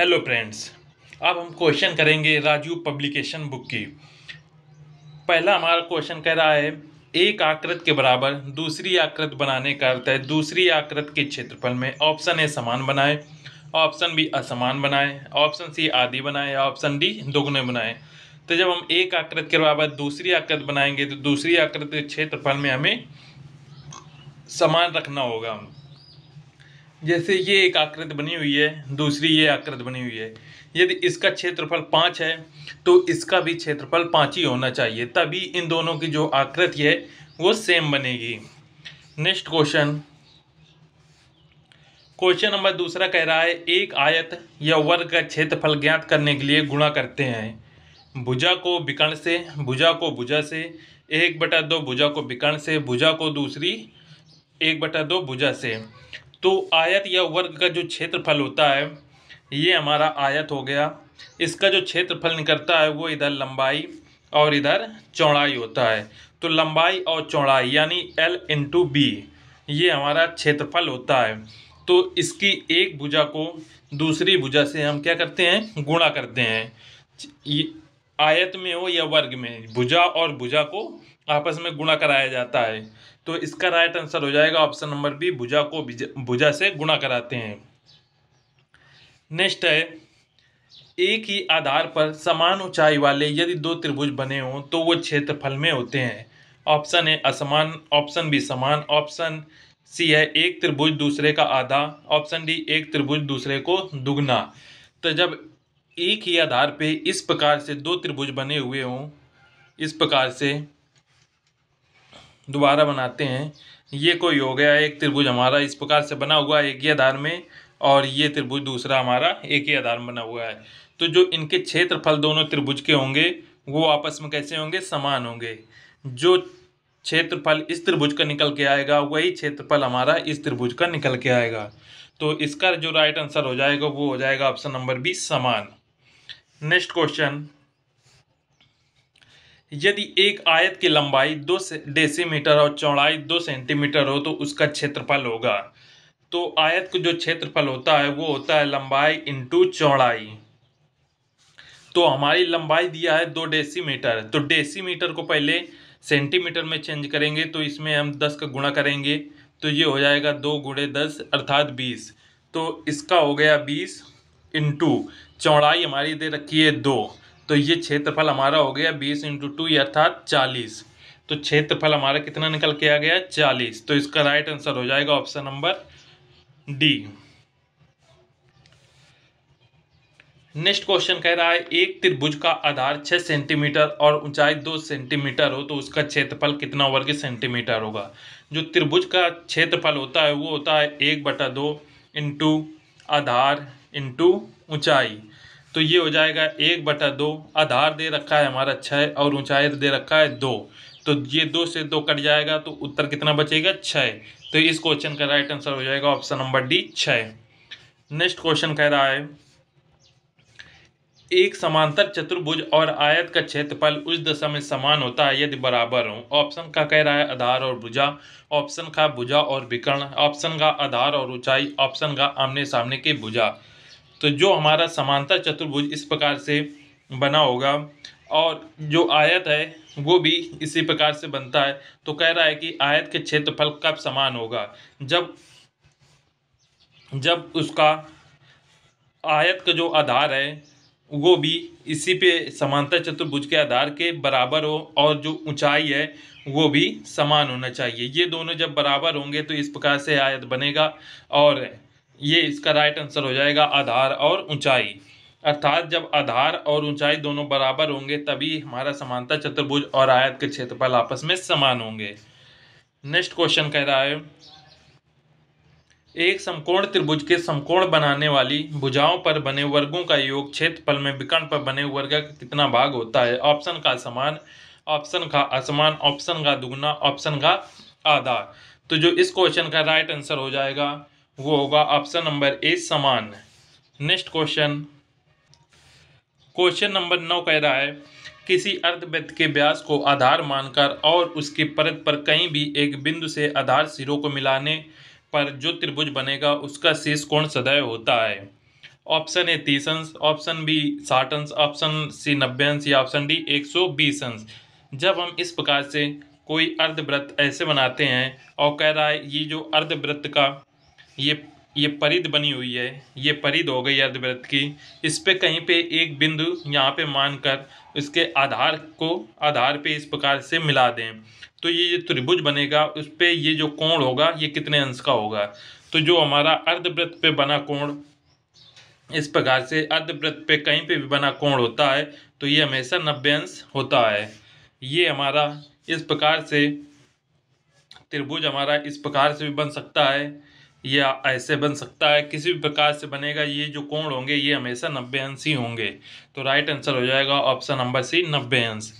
hello friends अब हम question करेंगे राजू पब्लिकेशन बुक की पहला हमारा क्वेश्चन कह रहा है एक आकृत के बराबर दूसरी आकृत बनाने का अर्थ है दूसरी आकृत के क्षेत्रफल में ऑप्शन ए समान बनाए ऑप्शन बी असमान बनाए ऑप्शन सी आदि बनाए ऑप्शन डी दोगुने बनाए तो जब हम एक आकृत के बराबर दूसरी आकृत बनाएंगे तो दूसरी आकृत के क्षेत्रफल में हमें समान रखना होगा जैसे ये एक आकृति बनी हुई है दूसरी ये आकृति बनी हुई है यदि इसका क्षेत्रफल पाँच है तो इसका भी क्षेत्रफल पाँच ही होना चाहिए तभी इन दोनों की जो आकृति है वो सेम बनेगी नेक्स्ट क्वेश्चन क्वेश्चन नंबर दूसरा कह रहा है एक आयत या वर्ग का क्षेत्रफल ज्ञात करने के लिए गुणा करते हैं भुजा को विकर्ण से भुजा को भुजा से एक बटा दो भुजा को विकर्ण से भुजा को दूसरी एक बटा दो भुजा से तो आयत या वर्ग का जो क्षेत्रफल होता है ये हमारा आयत हो गया इसका जो क्षेत्रफल निकलता है वो इधर लंबाई और इधर चौड़ाई होता है तो लंबाई और चौड़ाई यानी एल इंटू बी ये हमारा क्षेत्रफल होता है तो इसकी एक भुजा को दूसरी भुजा से हम क्या करते हैं गुणा करते हैं आयत में हो या वर्ग में भुजा और भुजा को आपस में गुणा कराया जाता है तो इसका राइट आंसर हो जाएगा ऑप्शन नंबर बी भुजा को भुजा से गुणा कराते हैं नेक्स्ट है एक ही आधार पर समान ऊंचाई वाले यदि दो त्रिभुज बने हों तो वो क्षेत्रफल में होते हैं ऑप्शन है असमान ऑप्शन बी समान ऑप्शन सी है एक त्रिभुज दूसरे का आधा ऑप्शन डी एक त्रिभुज दूसरे को दुगना तो जब एक ही आधार पे इस प्रकार से दो त्रिभुज बने हुए हों इस प्रकार से दोबारा बनाते हैं ये कोई हो गया एक त्रिभुज हमारा इस प्रकार से बना हुआ है एक ही आधार में और ये त्रिभुज दूसरा हमारा एक ही आधार में बना हुआ है तो जो इनके क्षेत्रफल दोनों त्रिभुज के होंगे वो आपस में कैसे होंगे समान होंगे जो क्षेत्रफल इस त्रिभुज का निकल के आएगा वही क्षेत्रफल हमारा इस त्रिभुज का निकल के आएगा तो इसका जो राइट आंसर हो जाएगा वो हो जाएगा ऑप्शन नंबर बी समान नेक्स्ट क्वेश्चन यदि एक आयत की लंबाई दो डेसीमीटर और चौड़ाई दो सेंटीमीटर हो तो उसका क्षेत्रफल होगा तो आयत का जो क्षेत्रफल होता है वो होता है लंबाई इंटू चौड़ाई तो हमारी लंबाई दिया है दो डेसीमीटर तो डेसीमीटर को पहले सेंटीमीटर में चेंज करेंगे तो इसमें हम दस का गुणा करेंगे तो ये हो जाएगा दो गुड़े दस अर्थात बीस तो इसका हो गया बीस इंटू चौड़ाई हमारी दे रखी है दो तो ये क्षेत्रफल हमारा हो गया बीस इंटू टू अर्थात चालीस तो क्षेत्रफल हमारा कितना निकल के आ गया चालीस तो इसका राइट आंसर हो जाएगा option number D next question कह रहा है एक त्रिभुज का आधार 6 सेंटीमीटर और ऊंचाई 2 सेंटीमीटर हो तो उसका क्षेत्रफल कितना वर्ग सेंटीमीटर होगा जो त्रिभुज का क्षेत्रफल होता है वो होता है एक बटा दो इंटू आधार इंटू ऊंचाई तो ये हो जाएगा एक बटा दो आधार दे रखा है हमारा छः और ऊंचाई दे रखा है दो तो ये दो से दो कट जाएगा तो उत्तर कितना बचेगा छः तो इस क्वेश्चन का राइट आंसर हो जाएगा ऑप्शन नंबर डी छः नेक्स्ट क्वेश्चन कह रहा है एक समांतर चतुर्भुज और आयत का क्षेत्रफल उस दशा में समान होता है यदि बराबर हो ऑप्शन का कह रहा है आधार और भुजा ऑप्शन का भुजा और विकर्ण ऑप्शन का आधार और ऊंचाई ऑप्शन का आमने सामने की भुजा तो जो हमारा समांतर चतुर्भुज इस प्रकार से बना होगा और जो आयत है वो भी इसी प्रकार से बनता है तो कह रहा है कि आयत के क्षेत्रफल कब समान होगा जब जब उसका आयत का जो आधार है वो भी इसी पे समांतर चतुर्भुज के आधार के बराबर हो और जो ऊंचाई है वो भी समान होना चाहिए ये दोनों जब बराबर होंगे तो इस प्रकार से आयत बनेगा और ये इसका राइट आंसर हो जाएगा आधार और ऊंचाई अर्थात जब आधार और ऊंचाई दोनों बराबर होंगे तभी हमारा समानता चतुर्भुज और आयत के क्षेत्रफल आपस में समान होंगे नेक्स्ट क्वेश्चन कह रहा है एक समकोण त्रिभुज के समकोण बनाने वाली भुजाओं पर बने वर्गों का योग क्षेत्रफल में विकर्ण पर बने वर्ग का कितना भाग होता है ऑप्शन का समान ऑप्शन का असमान ऑप्शन का दुगुना ऑप्शन का आधार तो जो इस क्वेश्चन का राइट आंसर हो जाएगा वो होगा ऑप्शन नंबर ए समान नेक्स्ट क्वेश्चन क्वेश्चन नंबर नौ कह रहा है किसी अर्धवृत्त के व्यास को आधार मानकर और उसकी परत पर कहीं भी एक बिंदु से आधार सिरों को मिलाने पर जो त्रिभुज बनेगा उसका शीर्ष कोण सदैव होता है ऑप्शन ए तीस अंश ऑप्शन बी साठ अंश ऑप्शन सी नब्बे अंश या ऑप्शन डी एक सौ बीस अंश जब हम इस प्रकार से कोई अर्धवृत्त ऐसे बनाते हैं और कह रहा है ये जो अर्धवृत्त का ये ये परिध बनी हुई है ये परिध हो गई अर्धवृत्त की इस पे कहीं पे एक बिंदु यहाँ पे मानकर इसके आधार को आधार पे इस प्रकार से मिला दें तो ये जो त्रिभुज बनेगा उस पर ये जो कोण होगा ये कितने अंश का होगा तो जो हमारा अर्धवृत्त पे बना कोण इस प्रकार से अर्धवृत्त पे कहीं पे भी बना कोण होता है तो ये हमेशा नब्बे अंश होता है ये हमारा इस प्रकार से त्रिभुज हमारा इस प्रकार से भी बन सकता है या ऐसे बन सकता है किसी भी प्रकार से बनेगा ये जो कोण होंगे ये हमेशा नब्बे अंश ही होंगे तो राइट आंसर हो जाएगा ऑप्शन नंबर सी नब्बे अंश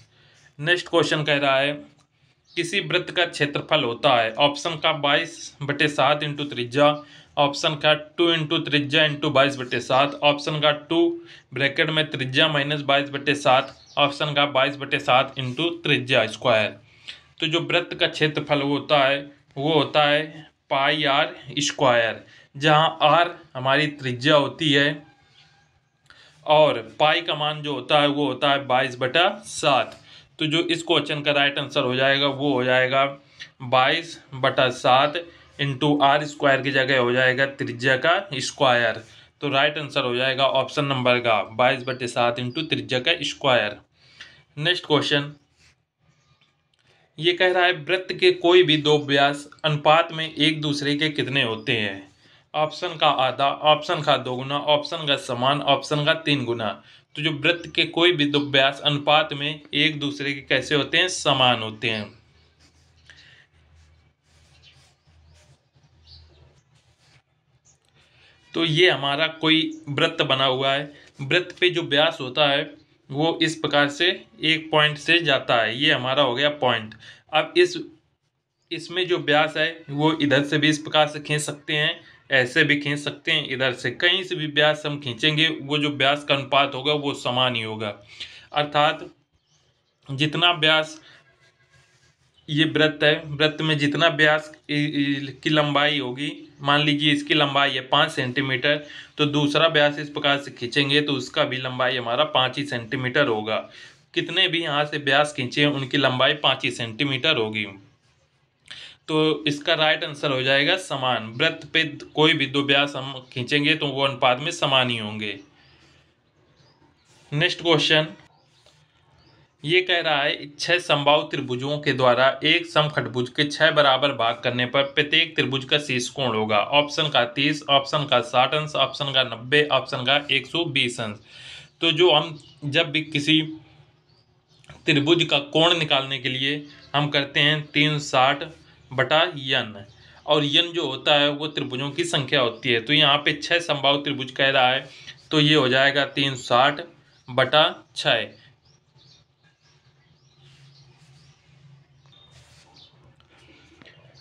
नेक्स्ट क्वेश्चन कह रहा है किसी वृत्त का क्षेत्रफल होता है ऑप्शन का बाईस बटे सात इंटू त्रिज्या ऑप्शन का टू इंटू त्रिज्या इंटू बाईस बटे सात ऑप्शन का टू ब्रैकेट में त्रिज्या माइनस बाईस बटे सात ऑप्शन का बाईस बटे सात इंटू त्रिज्या स्क्वायर तो जो वृत्त का क्षेत्रफल होता है वो होता है पाई आर स्क्वायर जहाँ आर हमारी त्रिज्या होती है और पाई का मान जो होता है वो होता है बाईस बटा सात तो जो इस क्वेश्चन का राइट आंसर हो जाएगा वो हो जाएगा बाईस बटा सात इंटू आर स्क्वायर की जगह हो जाएगा त्रिज्या का स्क्वायर तो राइट आंसर हो जाएगा ऑप्शन नंबर का बाईस बटे सात इंटू त्रिज्या का स्क्वायर नेक्स्ट क्वेश्चन ये कह रहा है वृत्त के कोई भी दो व्यास अनुपात में एक दूसरे के कितने होते हैं ऑप्शन का आधा ऑप्शन का दोगुना ऑप्शन का समान ऑप्शन का तीन गुना तो जो वृत्त के कोई भी दो व्यास अनुपात में एक दूसरे के कैसे होते हैं समान होते हैं तो ये हमारा कोई वृत्त बना हुआ है वृत्त पे जो व्यास होता है वो इस प्रकार से एक पॉइंट से जाता है ये हमारा हो गया पॉइंट अब इस इसमें जो ब्यास है वो इधर से भी इस प्रकार से खींच सकते हैं ऐसे भी खींच सकते हैं इधर से कहीं से भी ब्यास हम खींचेंगे वो जो ब्यास का अनुपात होगा वो समान ही होगा अर्थात जितना ब्यास ये व्रत है व्रत में जितना ब्यास की लंबाई होगी मान लीजिए इसकी लंबाई है पाँच सेंटीमीटर तो दूसरा ब्यास इस प्रकार से खींचेंगे तो उसका भी लंबाई हमारा पाँच ही सेंटीमीटर होगा कितने भी यहाँ से ब्यास खींचे उनकी लंबाई पाँच ही सेंटीमीटर होगी तो इसका राइट आंसर हो जाएगा समान वृत्त पे कोई भी दो ब्यास हम खींचेंगे तो वो अनुपात में समान ही होंगे नेक्स्ट क्वेश्चन ये कह रहा है छह संभाव त्रिभुजों के द्वारा एक समखटभुज के छह बराबर भाग करने पर प्रत्येक त्रिभुज का शीर्ष कोण होगा ऑप्शन का तीस ऑप्शन का साठ अंश ऑप्शन का नब्बे ऑप्शन का एक सौ बीस अंश तो जो हम जब भी किसी त्रिभुज का कोण निकालने के लिए हम करते हैं तीन साठ बटा यन और यन जो होता है वो त्रिभुजों की संख्या होती है तो यहाँ पे छः संभाव त्रिभुज कह रहा है तो ये हो जाएगा तीन साठ बटा छः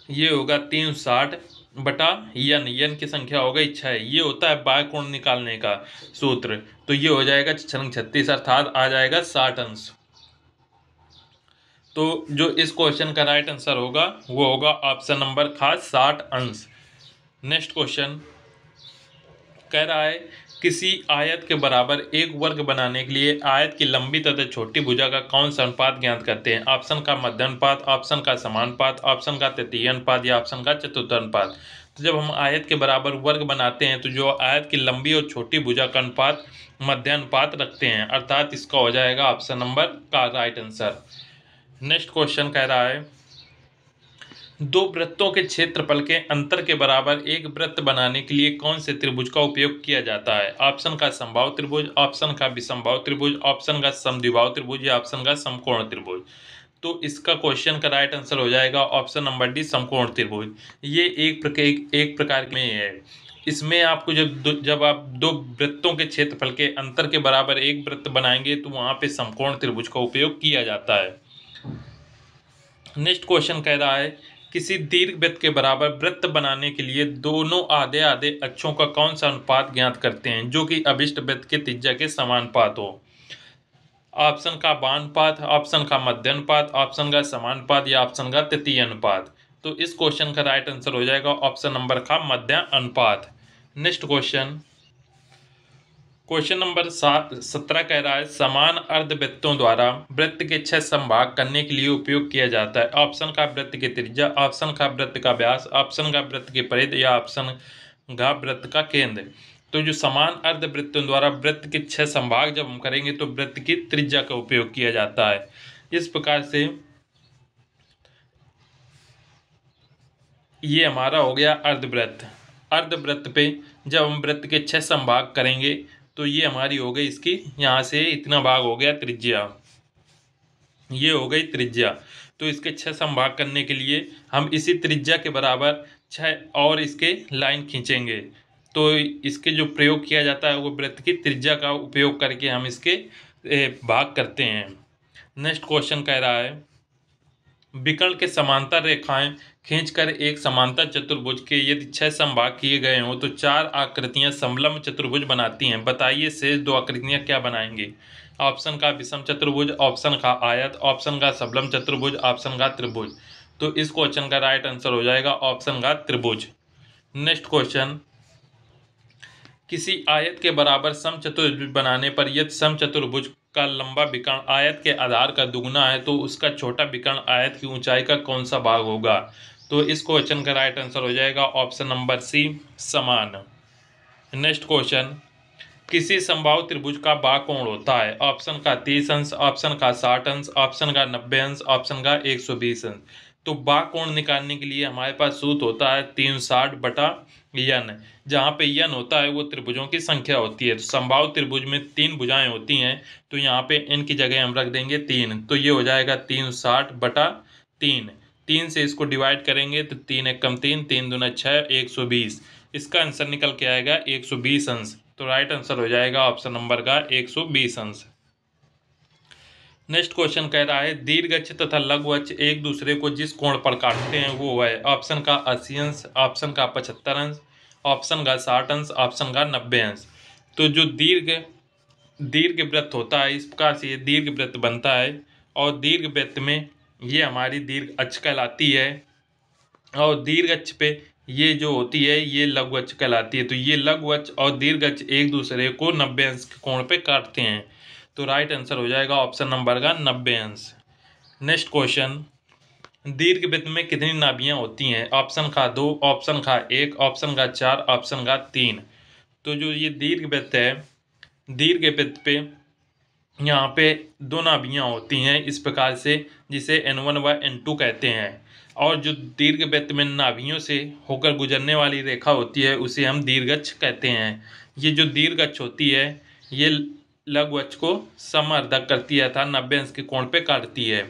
ये होगा तीन साठ बटा यन यन की संख्या हो गई छः ये होता है बाय कोण निकालने का सूत्र तो ये हो जाएगा छंग छत्तीस अर्थात आ जाएगा साठ अंश तो जो इस क्वेश्चन का राइट आंसर होगा वो होगा ऑप्शन नंबर खास साठ अंश नेक्स्ट क्वेश्चन कह रहा है किसी आयत के बराबर एक वर्ग बनाने के लिए आयत की लंबी तथा छोटी भुजा का कौन सा अनुपात ज्ञात करते हैं ऑप्शन का मध्यानुपात ऑप्शन का समानुपात ऑप्शन का तृतीय अनुपात या ऑप्शन का चतुर्थ अनुपात तो जब हम आयत के बराबर वर्ग बनाते हैं तो जो आयत की लंबी और छोटी भुजा का अनुपात मध्यानुपात रखते हैं अर्थात इसका हो जाएगा ऑप्शन नंबर का राइट आंसर नेक्स्ट क्वेश्चन कह रहा है दो वृत्तों के क्षेत्रफल के अंतर के बराबर एक वृत्त बनाने के लिए कौन से त्रिभुज का उपयोग किया जाता है ऑप्शन का संभाव त्रिभुज ऑप्शन का विसंभाव त्रिभुज ऑप्शन का समद्विभाव त्रिभुज या ऑप्शन का समकोण त्रिभुज तो इसका क्वेश्चन का राइट आंसर हो जाएगा ऑप्शन नंबर डी समकोण त्रिभुज ये एक प्रकार एक प्रकार में है इसमें आपको जब जब आप दो वृत्तों के क्षेत्रफल के अंतर के बराबर एक वृत्त बनाएंगे तो वहाँ पे समकोण त्रिभुज का उपयोग किया जाता है नेक्स्ट क्वेश्चन कह रहा है किसी दीर्घ वृत्त के बराबर वृत्त बनाने के लिए दोनों आधे आधे अक्षों का कौन सा अनुपात ज्ञात करते हैं जो कि अभिष्ट वृत्त के तिज्जा के समानुपात हो ऑप्शन का बानुपात ऑप्शन का मध्य अनुपात ऑप्शन का समानुपात या ऑप्शन का तृतीय अनुपात तो इस क्वेश्चन का राइट आंसर हो जाएगा ऑप्शन नंबर का मध्य अनुपात नेक्स्ट क्वेश्चन क्वेश्चन नंबर सात सत्रह कह रहा है समान अर्धवृत्तों द्वारा वृत्त के छह संभाग करने के लिए उपयोग किया जाता है ऑप्शन का वृत्त की त्रिज्या ऑप्शन का वृत्त का व्यास ऑप्शन का वृत्त की परिध या ऑप्शन का वृत्त का केंद्र तो जो समान अर्धवृत्तों द्वारा वृत्त के छह संभाग जब हम करेंगे तो वृत्त की त्रिज्या का उपयोग किया जाता है इस प्रकार से ये हमारा हो गया अर्धवृत्त अर्धवृत्त पे जब हम वृत्त के छह संभाग करेंगे तो ये हमारी हो गई इसकी यहाँ से इतना भाग हो गया त्रिज्या ये हो गई त्रिज्या तो इसके छः संभाग करने के लिए हम इसी त्रिज्या के बराबर छः और इसके लाइन खींचेंगे तो इसके जो प्रयोग किया जाता है वो वृत्त की त्रिज्या का उपयोग करके हम इसके भाग करते हैं नेक्स्ट क्वेश्चन कह रहा है विकर्ण के समांतर रेखाएं खींचकर एक समांतर चतुर्भुज के यदि छह संभाग किए गए हों तो चार आकृतियां समलम चतुर्भुज बनाती हैं बताइए शेष दो आकृतियां क्या बनाएंगे ऑप्शन का विषम चतुर्भुज ऑप्शन का आयत ऑप्शन का सबलम चतुर्भुज ऑप्शन का त्रिभुज तो इस क्वेश्चन का राइट आंसर हो जाएगा ऑप्शन का त्रिभुज नेक्स्ट क्वेश्चन किसी आयत के बराबर सम चतुर्भुज बनाने पर यदि सम चतुर्भुज का लंबा विकर्ण आयत के आधार का दुगुना है तो उसका छोटा विकर्ण आयत की ऊंचाई का कौन सा भाग होगा तो इस क्वेश्चन का राइट आंसर हो जाएगा ऑप्शन नंबर सी समान नेक्स्ट क्वेश्चन किसी संभाव त्रिभुज का भाग कोण होता है ऑप्शन का तीस अंश ऑप्शन का साठ अंश ऑप्शन का नब्बे अंश ऑप्शन का एक सौ बीस अंश तो बा कोण निकालने के लिए हमारे पास सूत्र होता है तीन साठ बटा यन जहाँ पे यन होता है वो त्रिभुजों की संख्या होती है तो संभाव त्रिभुज में तीन भुजाएं होती हैं तो यहाँ पे इन की जगह हम रख देंगे तीन तो ये हो जाएगा तीन साठ बटा तीन तीन से इसको डिवाइड करेंगे तो तीन एक कम तीन तीन दूना छः एक सौ बीस इसका आंसर निकल के आएगा एक सौ बीस अंश तो राइट आंसर हो जाएगा ऑप्शन नंबर का एक सौ बीस अंश नेक्स्ट क्वेश्चन कह रहा है दीर्घ तथा लघु अक्ष एक दूसरे को जिस कोण पर काटते हैं वो है ऑप्शन का अस्सी अंश ऑप्शन का पचहत्तर अंश ऑप्शन का साठ अंश ऑप्शन का नब्बे अंश तो जो दीर्घ दीर्घ व्रत होता है इस प्रकार से ये दीर्घ व्रत बनता है और दीर्घ व्रत में ये हमारी दीर्घ अक्ष कहलाती है और दीर्घ अक्ष पे ये जो होती है ये लघु अक्ष कहलाती है तो ये लघु अक्ष और दीर्घ अक्ष एक दूसरे को नब्बे अंश के कोण पे काटते हैं तो राइट आंसर हो जाएगा ऑप्शन नंबर का नब्बे अंश नेक्स्ट क्वेश्चन दीर्घ वृत्त में कितनी नाभियाँ होती हैं ऑप्शन का दो ऑप्शन का एक ऑप्शन का चार ऑप्शन का तीन तो जो ये दीर्घ वृत्त है दीर्घ वृत्त पे यहाँ पे दो नाभियाँ होती हैं इस प्रकार से जिसे एन वन व एन टू कहते हैं और जो दीर्घ वृत्त में नाभियों से होकर गुजरने वाली रेखा होती है उसे हम दीर्घच कहते हैं ये जो दीर्घच होती है ये लघु अक्ष को समर्धक करती है अर्थात नब्बे अंश के कोण पे काटती है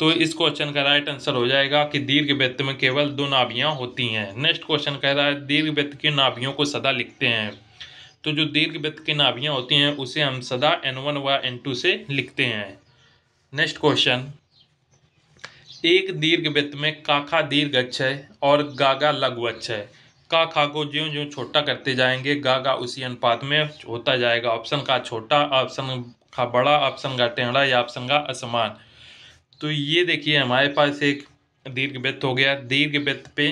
तो इस क्वेश्चन का राइट आंसर हो जाएगा कि दीर्घ वृत्त में केवल दो नाभियां होती हैं नेक्स्ट क्वेश्चन कह रहा है दीर्घ वृत्त की नाभियों को सदा लिखते हैं तो जो दीर्घ वृत्त की नाभियाँ होती हैं उसे हम सदा एन वन व एन टू से लिखते हैं नेक्स्ट क्वेश्चन एक दीर्घ वृत्त में काका दीर्घ अक्ष है और गागा लघु अक्ष है का खा को ज्यों ज्यों छोटा करते जाएंगे गा गा उसी अनुपात में होता जाएगा ऑप्शन का छोटा ऑप्शन का बड़ा ऑप्शन का टेढ़ा या ऑप्शन का असमान तो ये देखिए हमारे पास एक दीर्घ वृत्त हो गया दीर्घ वृत्त पे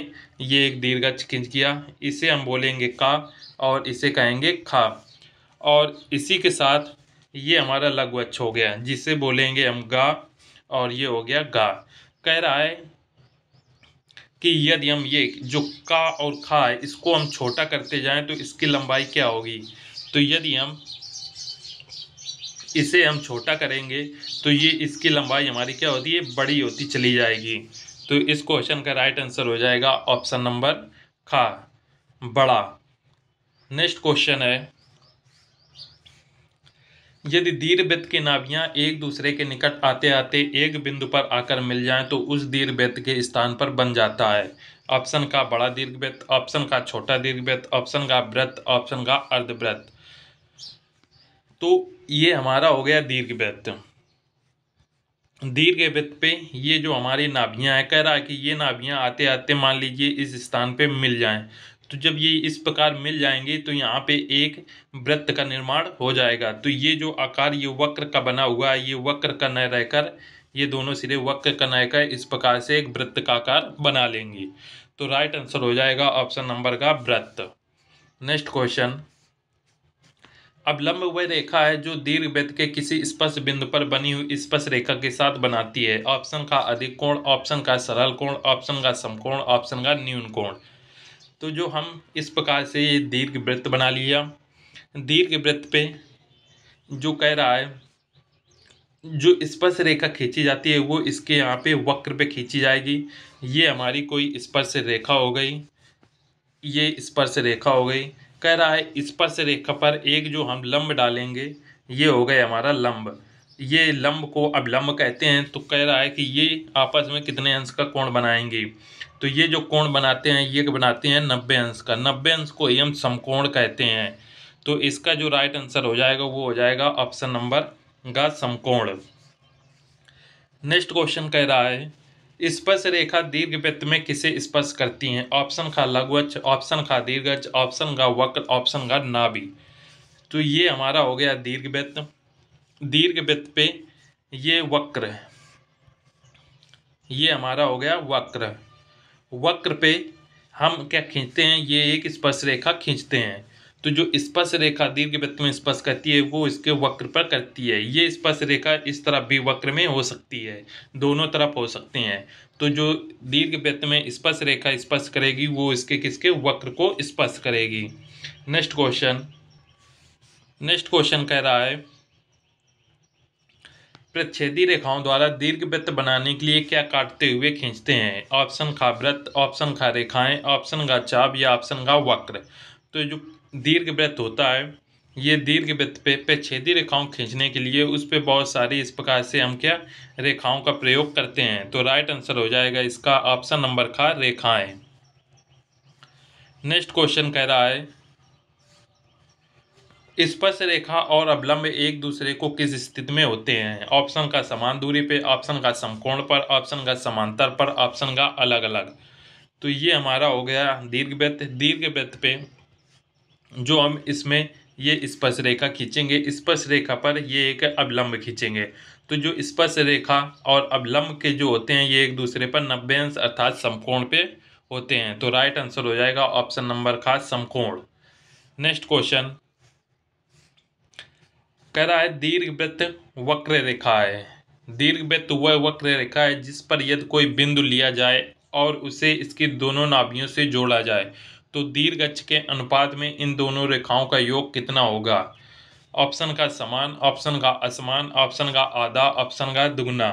ये एक दीर्घ किया इसे हम बोलेंगे का और इसे कहेंगे खा और इसी के साथ ये हमारा लघु हो गया जिसे बोलेंगे हम गा और ये हो गया गा कह रहा है कि यदि हम ये जो का और खा है इसको हम छोटा करते जाएं तो इसकी लंबाई क्या होगी तो यदि हम इसे हम छोटा करेंगे तो ये इसकी लंबाई हमारी क्या होती है बड़ी होती चली जाएगी तो इस क्वेश्चन का राइट आंसर हो जाएगा ऑप्शन नंबर खा बड़ा नेक्स्ट क्वेश्चन है यदि दीर्घ वृत्त की नाभियां एक दूसरे के निकट आते आते एक बिंदु पर आकर मिल जाएं तो उस दीर्घ वृत्त के स्थान पर बन जाता है ऑप्शन का बड़ा दीर्घ वृत्त ऑप्शन का छोटा दीर्घ वृत्त ऑप्शन का वृत्त ऑप्शन का अर्धव्रत तो ये हमारा हो गया दीर्घ वृत्त दीर्घ वृत्त पे ये जो हमारी नाभियाँ हैं कह रहा है कि ये नाभियाँ आते आते मान लीजिए इस स्थान पे मिल जाएं तो जब ये इस प्रकार मिल जाएंगे तो यहाँ पे एक वृत्त का निर्माण हो जाएगा तो ये जो आकार ये वक्र का बना हुआ है ये वक्र का न रहकर ये दोनों सिरे वक्र का न रहकर इस प्रकार से एक वृत्त का आकार बना लेंगे तो राइट आंसर हो जाएगा ऑप्शन नंबर का वृत्त नेक्स्ट क्वेश्चन अब लंब वह रेखा है जो दीर्घ वृत्त के किसी स्पर्श बिंदु पर बनी हुई स्पर्श रेखा के साथ बनाती है ऑप्शन का अधिक कोण ऑप्शन का सरल कोण ऑप्शन का समकोण ऑप्शन का न्यून कोण तो जो हम इस प्रकार से ये दीर्घ वृत्त बना लिया दीर्घ वृत्त पे जो कह रहा है जो स्पर्श रेखा खींची जाती है वो इसके यहाँ पे वक्र पे खींची जाएगी ये हमारी कोई स्पर्श रेखा हो गई ये स्पर्श रेखा हो गई कह रहा है स्पर्श रेखा पर एक जो हम लंब डालेंगे ये हो गया हमारा लंब ये लंब को अब लंब कहते हैं तो कह रहा है कि ये आपस में कितने अंश का कोण बनाएंगे तो ये जो कोण बनाते हैं ये बनाते हैं नब्बे अंश का नब्बे अंश को ही हम समकोण कहते हैं तो इसका जो राइट आंसर हो जाएगा वो हो जाएगा ऑप्शन नंबर का समकोण नेक्स्ट क्वेश्चन कह रहा है स्पर्श रेखा दीर्घ वृत्त में किसे स्पर्श करती हैं ऑप्शन खा लघुअच ऑप्शन खा दीर्घ ऑप्शन का वक्र ऑप्शन का नाभि तो ये हमारा हो गया दीर्घ वृत्त दीर्घ वृत्त पे ये वक्र ये हमारा हो गया वक्र वक्र पे हम क्या खींचते हैं ये एक स्पर्श रेखा खींचते हैं तो जो स्पर्श रेखा दीर्घ वृत्त में स्पर्श करती है वो इसके वक्र पर करती है ये स्पर्श रेखा इस तरफ भी वक्र में हो सकती है दोनों तरफ हो सकती हैं तो जो दीर्घ वृत्त में स्पर्श रेखा स्पर्श करेगी वो इसके किसके वक्र को स्पर्श करेगी नेक्स्ट क्वेश्चन नेक्स्ट क्वेश्चन कह रहा है प्रच्छेदी रेखाओं द्वारा दीर्घ वृत्त बनाने के लिए क्या काटते हुए खींचते हैं ऑप्शन खा वृत्त ऑप्शन खा रेखाएं ऑप्शन का चाप या ऑप्शन का वक्र तो जो दीर्घ वृत्त होता है ये दीर्घ वृत्त पे प्रच्छेदी रेखाओं खींचने के लिए उस पर बहुत सारी इस प्रकार से हम क्या रेखाओं का प्रयोग करते हैं तो राइट आंसर हो जाएगा इसका ऑप्शन नंबर खा रेखाएँ नेक्स्ट क्वेश्चन कह रहा है स्पर्श रेखा और अवलंब एक दूसरे को किस स्थिति में होते हैं ऑप्शन का समान दूरी पे ऑप्शन का समकोण पर ऑप्शन का समांतर पर ऑप्शन का अलग अलग तो ये हमारा हो गया दीर्घ वृत्त दीर्घ वृत्त पे जो हम इसमें ये स्पर्श रेखा खींचेंगे स्पर्श रेखा पर ये एक अवलंब खींचेंगे तो जो स्पर्श रेखा और अवलंब के जो होते हैं ये एक दूसरे पर नब्बे अंश अर्थात समकोण पे होते हैं तो राइट आंसर हो जाएगा ऑप्शन नंबर खास समकोण नेक्स्ट क्वेश्चन कह रहा है दीर्घ वृत्त वक्र रेखा है दीर्घ वृत्त वह वक्र रेखा है जिस पर यदि कोई बिंदु लिया जाए और उसे इसकी दोनों नाभियों से जोड़ा जाए तो दीर्घ अक्ष के अनुपात में इन दोनों रेखाओं का योग कितना होगा ऑप्शन का समान ऑप्शन का असमान ऑप्शन का आधा ऑप्शन का दुगुना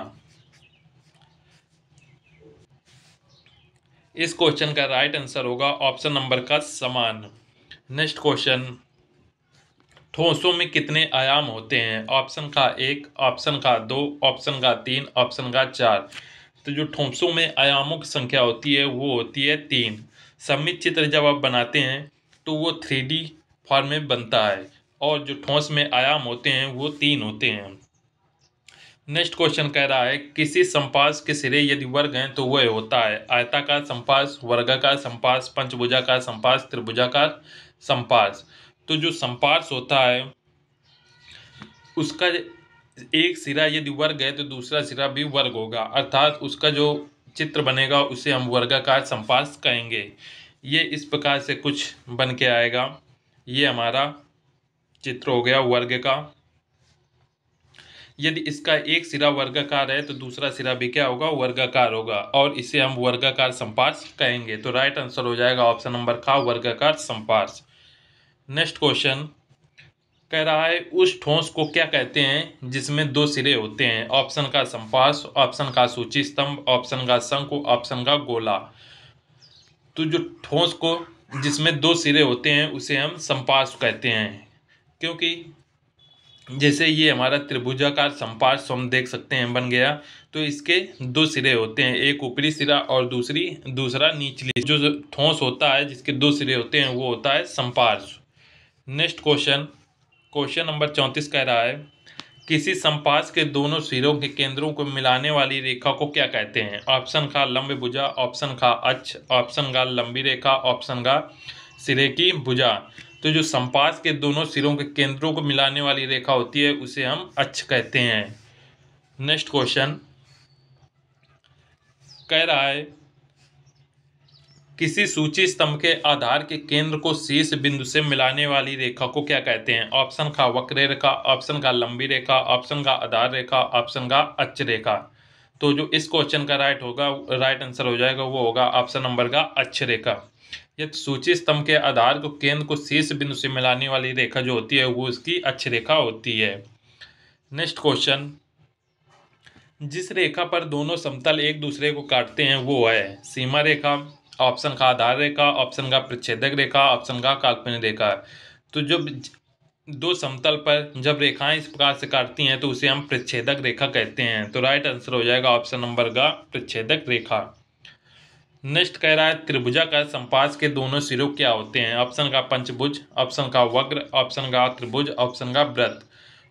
इस क्वेश्चन का राइट आंसर होगा ऑप्शन नंबर का समान नेक्स्ट क्वेश्चन ठोसों में कितने आयाम होते हैं ऑप्शन का एक ऑप्शन का दो ऑप्शन का तीन ऑप्शन का चार तो जो ठोसों में आयामों की संख्या होती है वो होती है तीन सम्मित चित्र जब आप बनाते हैं तो वो थ्री डी फॉर्म में बनता है और जो ठोस में आयाम होते हैं वो तीन होते हैं नेक्स्ट क्वेश्चन कह रहा है किसी संपास के सिरे यदि वर्ग हैं तो वह होता है आयताकार संपास वर्गाकार संपास पंचभुजाकार संपास त्रिभुजाकार संपास तो जो संपार्श होता है उसका एक सिरा यदि वर्ग है तो दूसरा सिरा भी वर्ग होगा अर्थात उसका जो चित्र बनेगा उसे हम वर्गाकार संपार्श कहेंगे ये इस प्रकार से कुछ बन के आएगा ये हमारा चित्र हो गया वर्ग का यदि इसका एक सिरा वर्गाकार है तो दूसरा सिरा भी क्या होगा वर्गाकार होगा और इसे हम वर्गाकार संपार्श कहेंगे तो राइट आंसर हो जाएगा ऑप्शन नंबर का वर्गाकार संपार्श नेक्स्ट क्वेश्चन कह रहा है उस ठोस को क्या कहते हैं जिसमें दो सिरे होते हैं ऑप्शन का संपास ऑप्शन का सूची स्तंभ ऑप्शन का शंख ऑप्शन का गोला तो जो ठोस को जिसमें दो सिरे होते हैं उसे हम संपास कहते हैं क्योंकि जैसे ये हमारा त्रिभुजाकार संपास हम देख सकते हैं बन गया तो इसके दो सिरे होते हैं एक ऊपरी सिरा और दूसरी दूसरा निचली जो ठोस होता है जिसके दो सिरे होते हैं वो होता है संपार्श नेक्स्ट क्वेश्चन क्वेश्चन नंबर चौंतीस कह रहा है किसी संपास के दोनों सिरों के केंद्रों को मिलाने वाली रेखा को क्या कहते हैं ऑप्शन खा लंब भुजा ऑप्शन खा अच्छ ऑप्शन गा लंबी रेखा ऑप्शन गा सिरे की भुजा तो जो संपास के दोनों सिरों के केंद्रों को मिलाने वाली रेखा होती है उसे हम अच्छ कहते हैं नेक्स्ट क्वेश्चन कह रहा है किसी सूची स्तंभ के आधार के केंद्र को शीर्ष बिंदु से मिलाने वाली रेखा को क्या कहते हैं ऑप्शन का वक्र रेखा ऑप्शन का लंबी रेखा ऑप्शन का आधार रेखा ऑप्शन का अच्छ रेखा तो जो इस क्वेश्चन का राइट होगा राइट आंसर हो जाएगा वो होगा ऑप्शन नंबर का अच्छ रेखा यदि सूची स्तंभ के आधार को केंद्र को शीर्ष बिंदु से मिलाने वाली रेखा जो होती है वो उसकी अच्छ रेखा होती है नेक्स्ट क्वेश्चन जिस रेखा पर दोनों समतल एक दूसरे को काटते हैं वो है सीमा रेखा ऑप्शन का आधार रेखा ऑप्शन का प्रच्छेदक रेखा ऑप्शन का काल्पनिक रेखा तो जब दो समतल पर जब रेखाएं इस प्रकार से काटती हैं तो उसे हम प्रच्छेदक रेखा कहते हैं तो राइट आंसर हो जाएगा ऑप्शन नंबर का प्रच्छेदक रेखा नेक्स्ट कह रहा है त्रिभुजा का संपास के दोनों सिरों क्या होते हैं ऑप्शन का पंचभुज ऑप्शन का वक्र ऑप्शन का त्रिभुज ऑप्शन का व्रत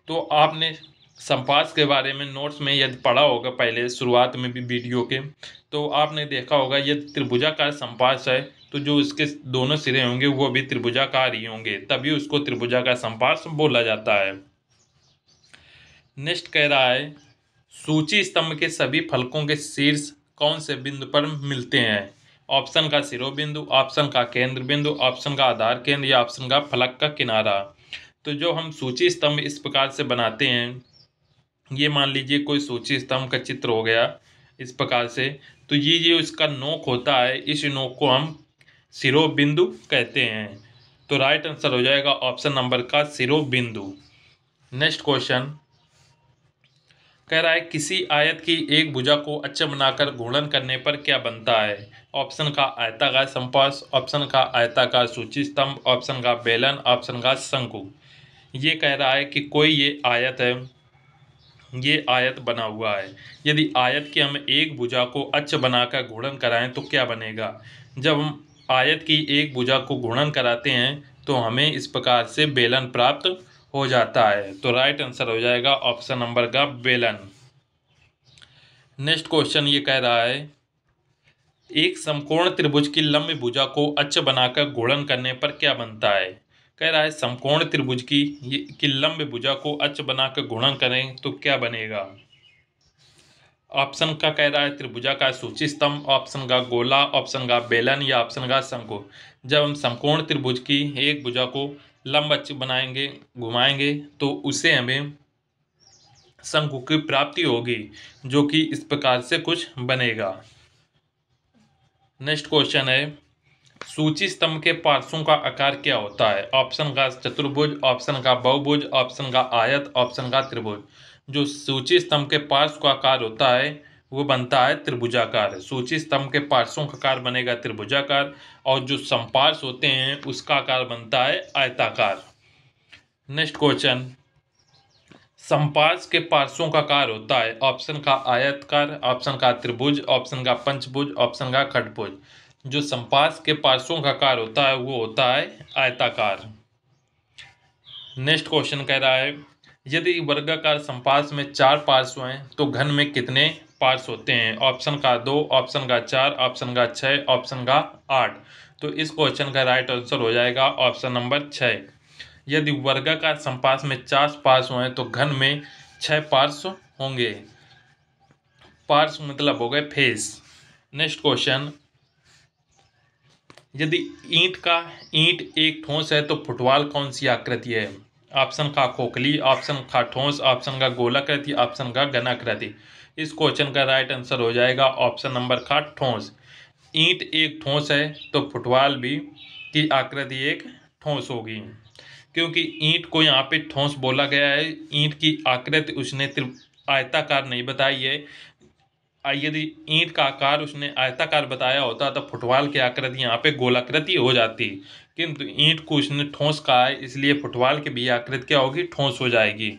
तो आपने संपास के बारे में नोट्स में यदि पढ़ा होगा पहले शुरुआत में भी वीडियो के तो आपने देखा होगा यदि त्रिभुजाकार संपास है तो जो इसके दोनों सिरे होंगे वो भी त्रिभुजाकार ही होंगे तभी उसको त्रिभुजाकार संपास बोला जाता है नेक्स्ट कह रहा है सूची स्तंभ के सभी फलकों के शीर्ष कौन से बिंदु पर मिलते हैं ऑप्शन का सिरोबिंदु ऑप्शन का केंद्र बिंदु ऑप्शन का आधार केंद्र या ऑप्शन का फलक का किनारा तो जो हम सूची स्तंभ इस प्रकार से बनाते हैं ये मान लीजिए कोई सूची स्तंभ का चित्र हो गया इस प्रकार से तो ये जो इसका नोक होता है इस नोक को हम सिरोबिंदु कहते हैं तो राइट आंसर हो जाएगा ऑप्शन नंबर का सिरोबिंदु नेक्स्ट क्वेश्चन कह रहा है किसी आयत की एक भुजा को अच्छा बनाकर घूर्णन करने पर क्या बनता है ऑप्शन का आयताकार संपास ऑप्शन का आयताकार सूची स्तंभ ऑप्शन का बेलन ऑप्शन का शंकु ये कह रहा है कि कोई ये आयत है ये आयत बना हुआ है यदि आयत की हम एक भुजा को अच्छ बनाकर घूर्णन कराएं तो क्या बनेगा जब हम आयत की एक भुजा को घूर्णन कराते हैं तो हमें इस प्रकार से बेलन प्राप्त हो जाता है तो राइट आंसर हो जाएगा ऑप्शन नंबर का बेलन नेक्स्ट क्वेश्चन ये कह रहा है एक समकोण त्रिभुज की लंबी भुजा को अच्छ बनाकर घूर्णन करने पर क्या बनता है कह रहा है समकोण त्रिभुज की ये कि लंब भुजा को अच बनाकर गुणन करें तो क्या बनेगा ऑप्शन का कह रहा है त्रिभुजा का सूची स्तंभ ऑप्शन का गोला ऑप्शन का बेलन या ऑप्शन का शंकु जब हम समकोण त्रिभुज की एक भुजा को लंब अच बनाएंगे घुमाएंगे तो उसे हमें शंकु की प्राप्ति होगी जो कि इस प्रकार से कुछ बनेगा नेक्स्ट क्वेश्चन है सूची स्तंभ के पार्श्वों का आकार क्या होता है ऑप्शन का चतुर्भुज ऑप्शन का बहुभुज ऑप्शन का आयत ऑप्शन का त्रिभुज जो सूची स्तंभ के पार्श्व का आकार होता है वो बनता है त्रिभुजाकार सूची स्तंभ के पार्श्वों का आकार बनेगा त्रिभुजाकार और जो संपार्श होते हैं उसका आकार बनता है आयताकार नेक्स्ट क्वेश्चन संपार्श के पार्श्वों का आकार होता है ऑप्शन का आयतकार ऑप्शन का त्रिभुज ऑप्शन का पंचभुज ऑप्शन का खटभुज जो संपास के पार्श्वों का कार होता है वो होता है आयताकार नेक्स्ट क्वेश्चन कह रहा है यदि वर्गाकार संपास में चार पार्श्व हैं तो घन में कितने पार्श्व होते हैं ऑप्शन का दो ऑप्शन का चार ऑप्शन का छः ऑप्शन का आठ तो इस क्वेश्चन का राइट आंसर हो जाएगा ऑप्शन नंबर छः यदि वर्गाकार संपास में चार पार्श्व हैं तो घन में छः पार्श्व होंगे पार्श्व मतलब हो गए फेस नेक्स्ट क्वेश्चन यदि ईंट का ईंट एक ठोस है तो फुटबॉल कौन सी आकृति है ऑप्शन का खोखली ऑप्शन का ठोस ऑप्शन का गोलाकृति ऑप्शन का घनाकृति इस क्वेश्चन का राइट आंसर हो जाएगा ऑप्शन नंबर का ठोस ईंट एक ठोस है तो फुटबॉल भी की आकृति एक ठोस होगी क्योंकि ईंट को यहाँ पे ठोस बोला गया है ईंट की आकृति उसने आयताकार नहीं बताई है यदि ईंट का आकार उसने आयताकार बताया होता तो फुटवाल की आकृति यहाँ पे गोलाकृति हो जाती किंतु ईंट को उसने ठोस कहा है इसलिए फुटवाल के भी आकृति क्या होगी ठोस हो जाएगी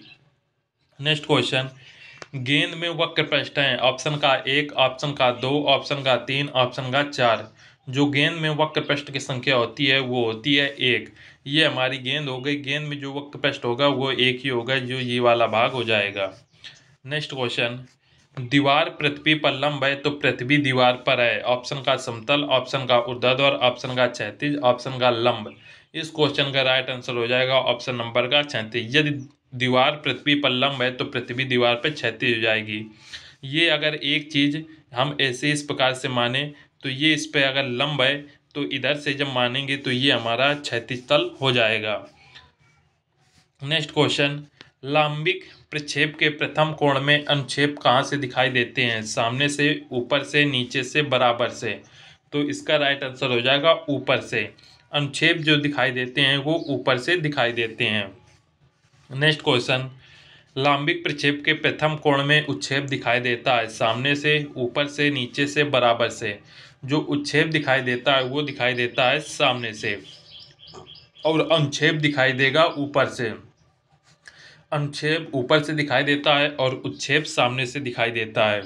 नेक्स्ट क्वेश्चन गेंद में वक्र है ऑप्शन का एक ऑप्शन का दो ऑप्शन का तीन ऑप्शन का चार जो गेंद में वक्र पृष्ठ की संख्या होती है वो होती है एक ये हमारी गेंद हो गई गेंद में जो वक्र पृष्ठ होगा वो एक ही होगा जो ये वाला भाग हो जाएगा नेक्स्ट क्वेश्चन दीवार पृथ्वी पर लंब है तो पृथ्वी दीवार पर है ऑप्शन का समतल ऑप्शन का उर्दद और ऑप्शन का क्षैतिज ऑप्शन का लंब इस क्वेश्चन का राइट आंसर हो जाएगा ऑप्शन नंबर का क्षैतिज यदि दीवार पृथ्वी पर लंब है तो पृथ्वी दीवार पर क्षैतिज हो जाएगी ये अगर एक चीज़ हम ऐसे इस प्रकार से माने तो ये इस पर अगर लंब है तो इधर से जब मानेंगे तो ये हमारा क्षैतिज तल हो जाएगा नेक्स्ट क्वेश्चन लांबिक प्रक्षेप के प्रथम कोण में अनुक्षेप कहाँ से दिखाई देते हैं सामने से ऊपर से नीचे से बराबर से तो इसका राइट आंसर हो जाएगा ऊपर से अनुक्षेप जो दिखाई देते हैं वो ऊपर से दिखाई देते हैं नेक्स्ट क्वेश्चन लांबिक प्रक्षेप के प्रथम कोण में उच्छेप दिखाई देता है सामने से ऊपर से नीचे से बराबर से जो उच्छेप दिखाई देता है वो दिखाई देता है सामने से और अनुच्छेप दिखाई देगा ऊपर से अनुच्छेद ऊपर से दिखाई देता है और उच्छेप सामने से दिखाई देता है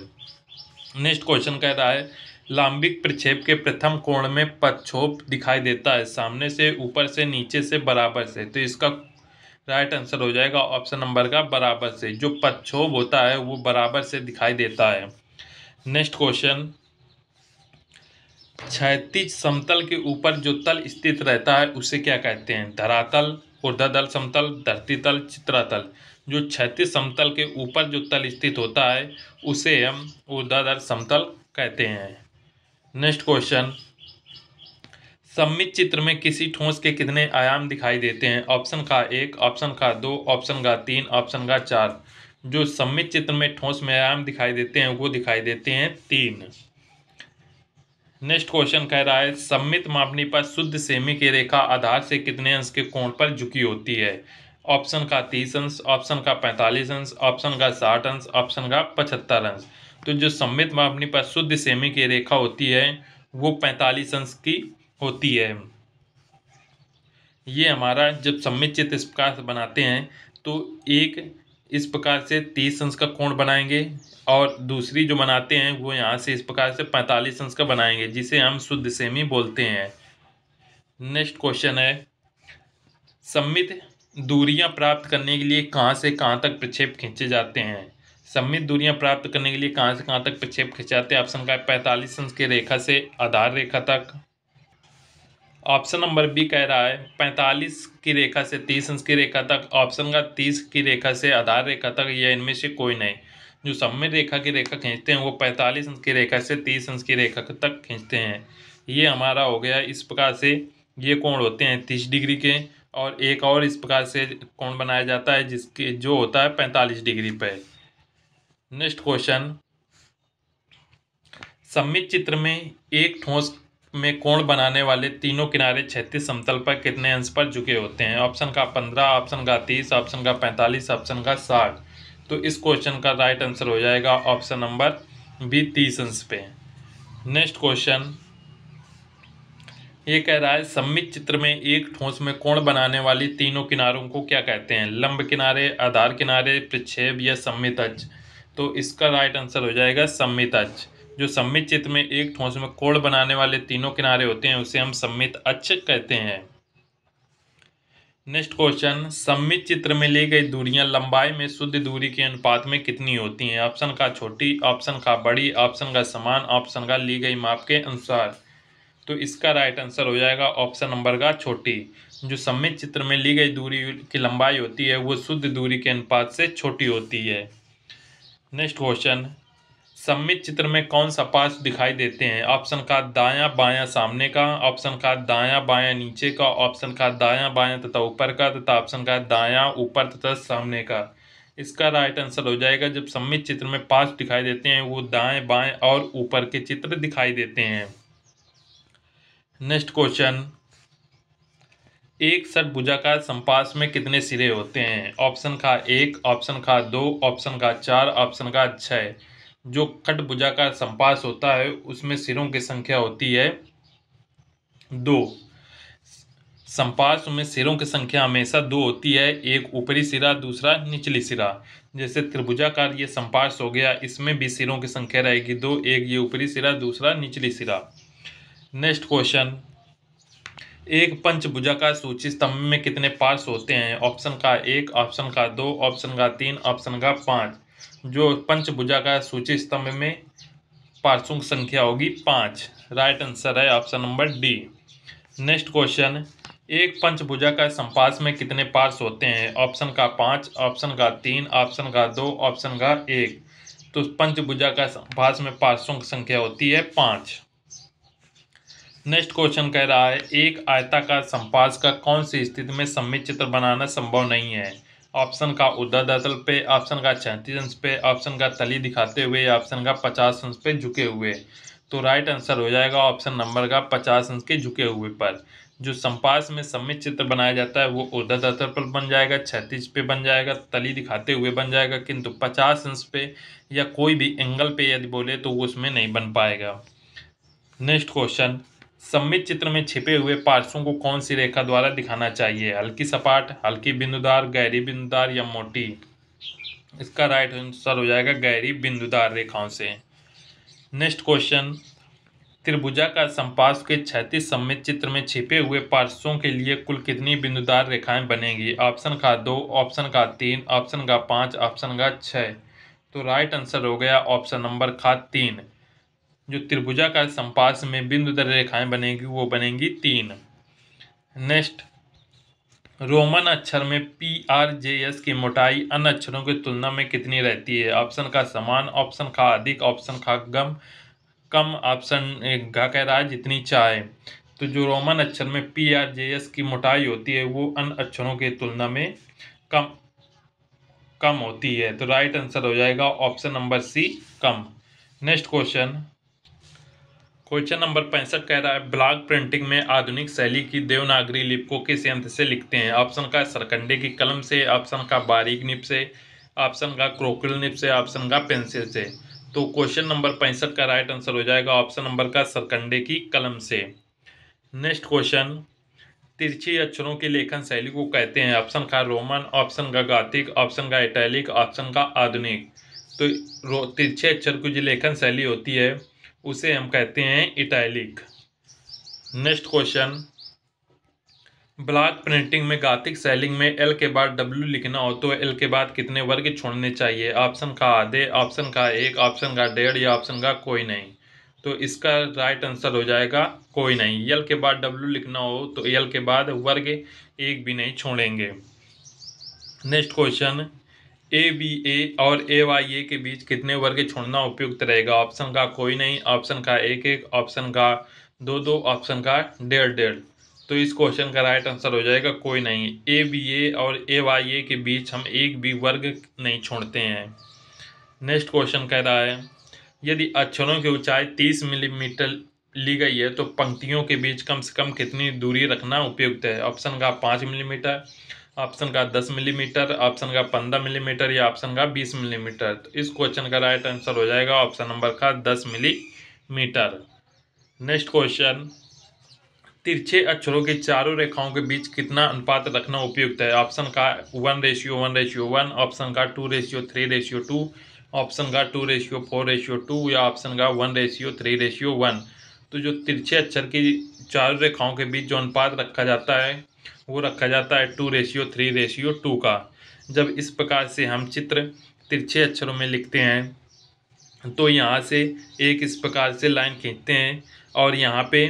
नेक्स्ट क्वेश्चन कह रहा है लांबिक प्रक्षेप के प्रथम कोण में पक्षोप दिखाई देता है सामने से ऊपर से नीचे से बराबर से तो इसका राइट आंसर हो जाएगा ऑप्शन नंबर का बराबर से जो पक्षोभ होता है वो बराबर से दिखाई देता है नेक्स्ट क्वेश्चन क्षैतिज समतल के ऊपर जो तल स्थित रहता है उसे क्या कहते हैं धरातल ऊर्ध्वाधर समतल धरती तल चित्रातल जो क्षैतिज समतल के ऊपर जो तल स्थित होता है उसे हम ऊर्ध्वाधर समतल कहते हैं नेक्स्ट क्वेश्चन सम्मित चित्र में किसी ठोस के कितने आयाम दिखाई देते हैं ऑप्शन का एक ऑप्शन का दो ऑप्शन का तीन ऑप्शन का चार जो सम्मित चित्र में ठोस में आयाम दिखाई देते हैं वो दिखाई देते हैं तीन नेक्स्ट क्वेश्चन कह रहा है सम्मित मापनी पर शुद्ध सेमी की रेखा आधार से कितने अंश के कोण पर झुकी होती है ऑप्शन का तीस अंश ऑप्शन का पैंतालीस अंश ऑप्शन का साठ अंश ऑप्शन का पचहत्तर अंश तो जो सम्मित मापनी पर शुद्ध सेमी की रेखा होती है वो पैंतालीस अंश की होती है ये हमारा जब सम्मित चित्र इस प्रकार बनाते हैं तो एक इस प्रकार से तीस अंश का कोण बनाएंगे और दूसरी जो बनाते हैं वो यहाँ से इस प्रकार से पैंतालीस अंश का बनाएंगे जिसे हम शुद्ध सेमी बोलते हैं नेक्स्ट क्वेश्चन है सम्मित दूरियां प्राप्त करने के लिए कहाँ से कहाँ तक प्रक्षेप खींचे जाते हैं सम्मित दूरियां प्राप्त करने के लिए कहाँ से कहाँ तक प्रक्षेप खींचे जाते हैं ऑप्शन का है पैंतालीस अंश की रेखा से आधार रेखा तक ऑप्शन नंबर बी कह रहा है पैंतालीस की रेखा से तीस अंश की रेखा तक ऑप्शन का तीस की रेखा से आधार रेखा तक यह इनमें से कोई नहीं जो सम्य रेखा की रेखा खींचते हैं वो पैंतालीस अंश की रेखा से तीस अंश की रेखा तक खींचते हैं ये हमारा हो गया इस प्रकार से ये कोण होते हैं तीस डिग्री के और एक और इस प्रकार से कोण बनाया जाता है जिसके जो होता है पैंतालीस डिग्री पे नेक्स्ट क्वेश्चन सम्मित चित्र में एक ठोस में कोण बनाने वाले तीनों किनारे छत्तीस समतल पर कितने अंश पर झुके होते हैं ऑप्शन का पंद्रह ऑप्शन का तीस ऑप्शन का पैंतालीस ऑप्शन का साठ तो इस क्वेश्चन का राइट आंसर हो जाएगा ऑप्शन नंबर बी तीस अंश पे नेक्स्ट क्वेश्चन ये कह रहा है सम्मित चित्र में एक ठोस में कोण बनाने वाली तीनों किनारों को क्या कहते हैं लंब किनारे आधार किनारे प्रक्षेप या सम्मित अच तो इसका राइट आंसर हो जाएगा सम्मित अच जो सम्मित चित्र में एक ठोस में कोण बनाने वाले तीनों किनारे होते हैं उसे हम सम्मित अच्छ कहते हैं नेक्स्ट क्वेश्चन सम्मित चित्र में ली गई दूरियां लंबाई में शुद्ध दूरी के अनुपात में कितनी होती हैं ऑप्शन का छोटी ऑप्शन का बड़ी ऑप्शन का समान ऑप्शन का ली गई माप के अनुसार तो इसका राइट आंसर हो जाएगा ऑप्शन नंबर का छोटी जो सम्मित चित्र में ली गई दूरी की लंबाई होती है वो शुद्ध दूरी के अनुपात से छोटी होती है नेक्स्ट क्वेश्चन सम्मित चित्र में कौन सा पार्ट दिखाई देते हैं ऑप्शन का दायां बायां सामने का ऑप्शन का दायां बायां नीचे का ऑप्शन का दायां बायां तथा ऊपर का तथा ऑप्शन का दायां ऊपर तथा सामने का इसका राइट आंसर हो जाएगा जब सम्मित चित्र में पार्ट दिखाई देते हैं वो दाएं बाएं और ऊपर के चित्र दिखाई देते हैं नेक्स्ट क्वेश्चन एक भुजा का संपास में कितने सिरे होते हैं ऑप्शन का एक ऑप्शन का दो ऑप्शन का चार ऑप्शन का छः जो खटभुजा का संपास होता है उसमें सिरों की संख्या होती है दो संपास में सिरों की संख्या हमेशा दो होती है एक ऊपरी सिरा दूसरा निचली सिरा जैसे त्रिभुजाकार ये संपास हो गया इसमें भी सिरों की संख्या रहेगी दो एक ये ऊपरी सिरा दूसरा निचली सिरा नेक्स्ट क्वेश्चन एक पंचभुजा का सूची स्तंभ में कितने पार्श्व होते हैं ऑप्शन का एक ऑप्शन का दो ऑप्शन का तीन ऑप्शन का पाँच जो पंचभुजा का सूची स्तंभ में पार्श्विक संख्या होगी पाँच राइट आंसर है option number D next question एक पंचभुजा का संपास में कितने पार्स होते हैं ऑप्शन का पाँच ऑप्शन का तीन ऑप्शन का दो ऑप्शन का एक तो पंचभुजा का संपास में पार्श्वों की संख्या होती है पाँच नेक्स्ट क्वेश्चन कह रहा है एक आयताकार संपास का कौन सी स्थिति में सम्मित चित्र बनाना संभव नहीं है ऑप्शन का उदा दसल पे ऑप्शन का छैंतीस अंश पे ऑप्शन का तली दिखाते हुए ऑप्शन का पचास अंश पे झुके हुए तो राइट आंसर हो जाएगा ऑप्शन नंबर का पचास अंश के झुके हुए पर जो संपास में सम्मित चित्र बनाया जाता है वो उदा दसल पर बन जाएगा छैतीस पे बन जाएगा तली दिखाते हुए बन जाएगा किंतु पचास अंश पे या कोई भी एंगल पे यदि बोले तो वो उसमें नहीं बन पाएगा नेक्स्ट क्वेश्चन सम्मित चित्र में छिपे हुए पार्श्वों को कौन सी रेखा द्वारा दिखाना चाहिए हल्की सपाट हल्की बिंदुदार गहरी बिंदुदार या मोटी इसका राइट आंसर हो जाएगा गहरी बिंदुदार रेखाओं से नेक्स्ट क्वेश्चन त्रिभुजा का संपास के क्षैतिज सम्मित चित्र में छिपे हुए पार्श्वों के लिए कुल कितनी बिंदुदार रेखाएं बनेंगी ऑप्शन का दो ऑप्शन का तीन ऑप्शन का पाँच ऑप्शन का छः तो राइट आंसर हो गया ऑप्शन नंबर खा तीन जो त्रिभुजा का संपास में दर रेखाएं बनेगी वो बनेंगी तीन नेक्स्ट रोमन अक्षर में पी आर जे एस की मोटाई अन्य अक्षरों की तुलना में कितनी रहती है ऑप्शन का समान ऑप्शन का अधिक ऑप्शन का गम कम ऑप्शन घा कह रहा है जितनी चाहे तो जो रोमन अक्षर में पी आर जे एस की मोटाई होती है वो अन्य अक्षरों की तुलना में कम कम होती है तो राइट आंसर हो जाएगा ऑप्शन नंबर सी कम नेक्स्ट क्वेश्चन क्वेश्चन नंबर पैंसठ कह रहा है ब्लॉक प्रिंटिंग में आधुनिक शैली की देवनागरी लिप को किस यंत्र से लिखते हैं ऑप्शन का सरकंडे की कलम से ऑप्शन का बारीक निप से ऑप्शन का क्रोकल निप से ऑप्शन का पेंसिल से तो क्वेश्चन नंबर पैंसठ का राइट आंसर हो जाएगा ऑप्शन नंबर का सरकंडे की कलम से नेक्स्ट क्वेश्चन तिरछी अक्षरों की लेखन शैली को कहते हैं ऑप्शन का रोमन ऑप्शन का गातिक ऑप्शन का इटैलिक ऑप्शन का आधुनिक तो तिरछे अक्षर की जो लेखन शैली होती है उसे हम कहते हैं italic next question block printing में गाथिक सेलिंग में एल के बाद डब्ल्यू लिखना हो तो एल के बाद कितने वर्ग छोड़ने चाहिए ऑप्शन का आधे ऑप्शन का एक ऑप्शन का डेढ़ या ऑप्शन का कोई नहीं तो इसका राइट आंसर हो जाएगा कोई नहीं यल के बाद डब्ल्यू लिखना हो तो यल के बाद वर्ग एक भी नहीं छोड़ेंगे next question A B A और ए वाई ए के बीच कितने वर्ग छोड़ना उपयुक्त रहेगा ऑप्शन का कोई नहीं ऑप्शन का एक एक ऑप्शन का दो दो ऑप्शन का डेढ़ डेढ़ तो इस क्वेश्चन का राइट आंसर हो जाएगा कोई नहीं ए बी ए और ए वाई ए के बीच हम एक भी वर्ग नहीं छोड़ते हैं नेक्स्ट क्वेश्चन कह रहा है यदि अक्षरों की ऊंचाई तीस मिलीमीटर ली गई है तो पंक्तियों के बीच कम से कम कितनी दूरी रखना उपयुक्त है ऑप्शन का पाँच मिलीमीटर mm, ऑप्शन का दस मिलीमीटर ऑप्शन का पंद्रह मिलीमीटर या ऑप्शन का बीस मिलीमीटर तो इस क्वेश्चन का राइट आंसर हो जाएगा ऑप्शन नंबर का दस मिलीमीटर नेक्स्ट क्वेश्चन तिरछे अक्षरों के चारों रेखाओं के बीच कितना अनुपात रखना उपयुक्त है ऑप्शन का one ratio one ratio one option का two ratio three ratio two option का two ratio four ratio two या ऑप्शन का one ratio three ratio one तो जो तिरछे अक्षर की चारों रेखाओं के बीच जो अनुपात रखा जाता है वो रखा जाता है two ratio three ratio two का जब इस प्रकार से हम चित्र तिरछे अक्षरों में लिखते हैं तो यहाँ से एक इस प्रकार से लाइन खींचते हैं और यहाँ पे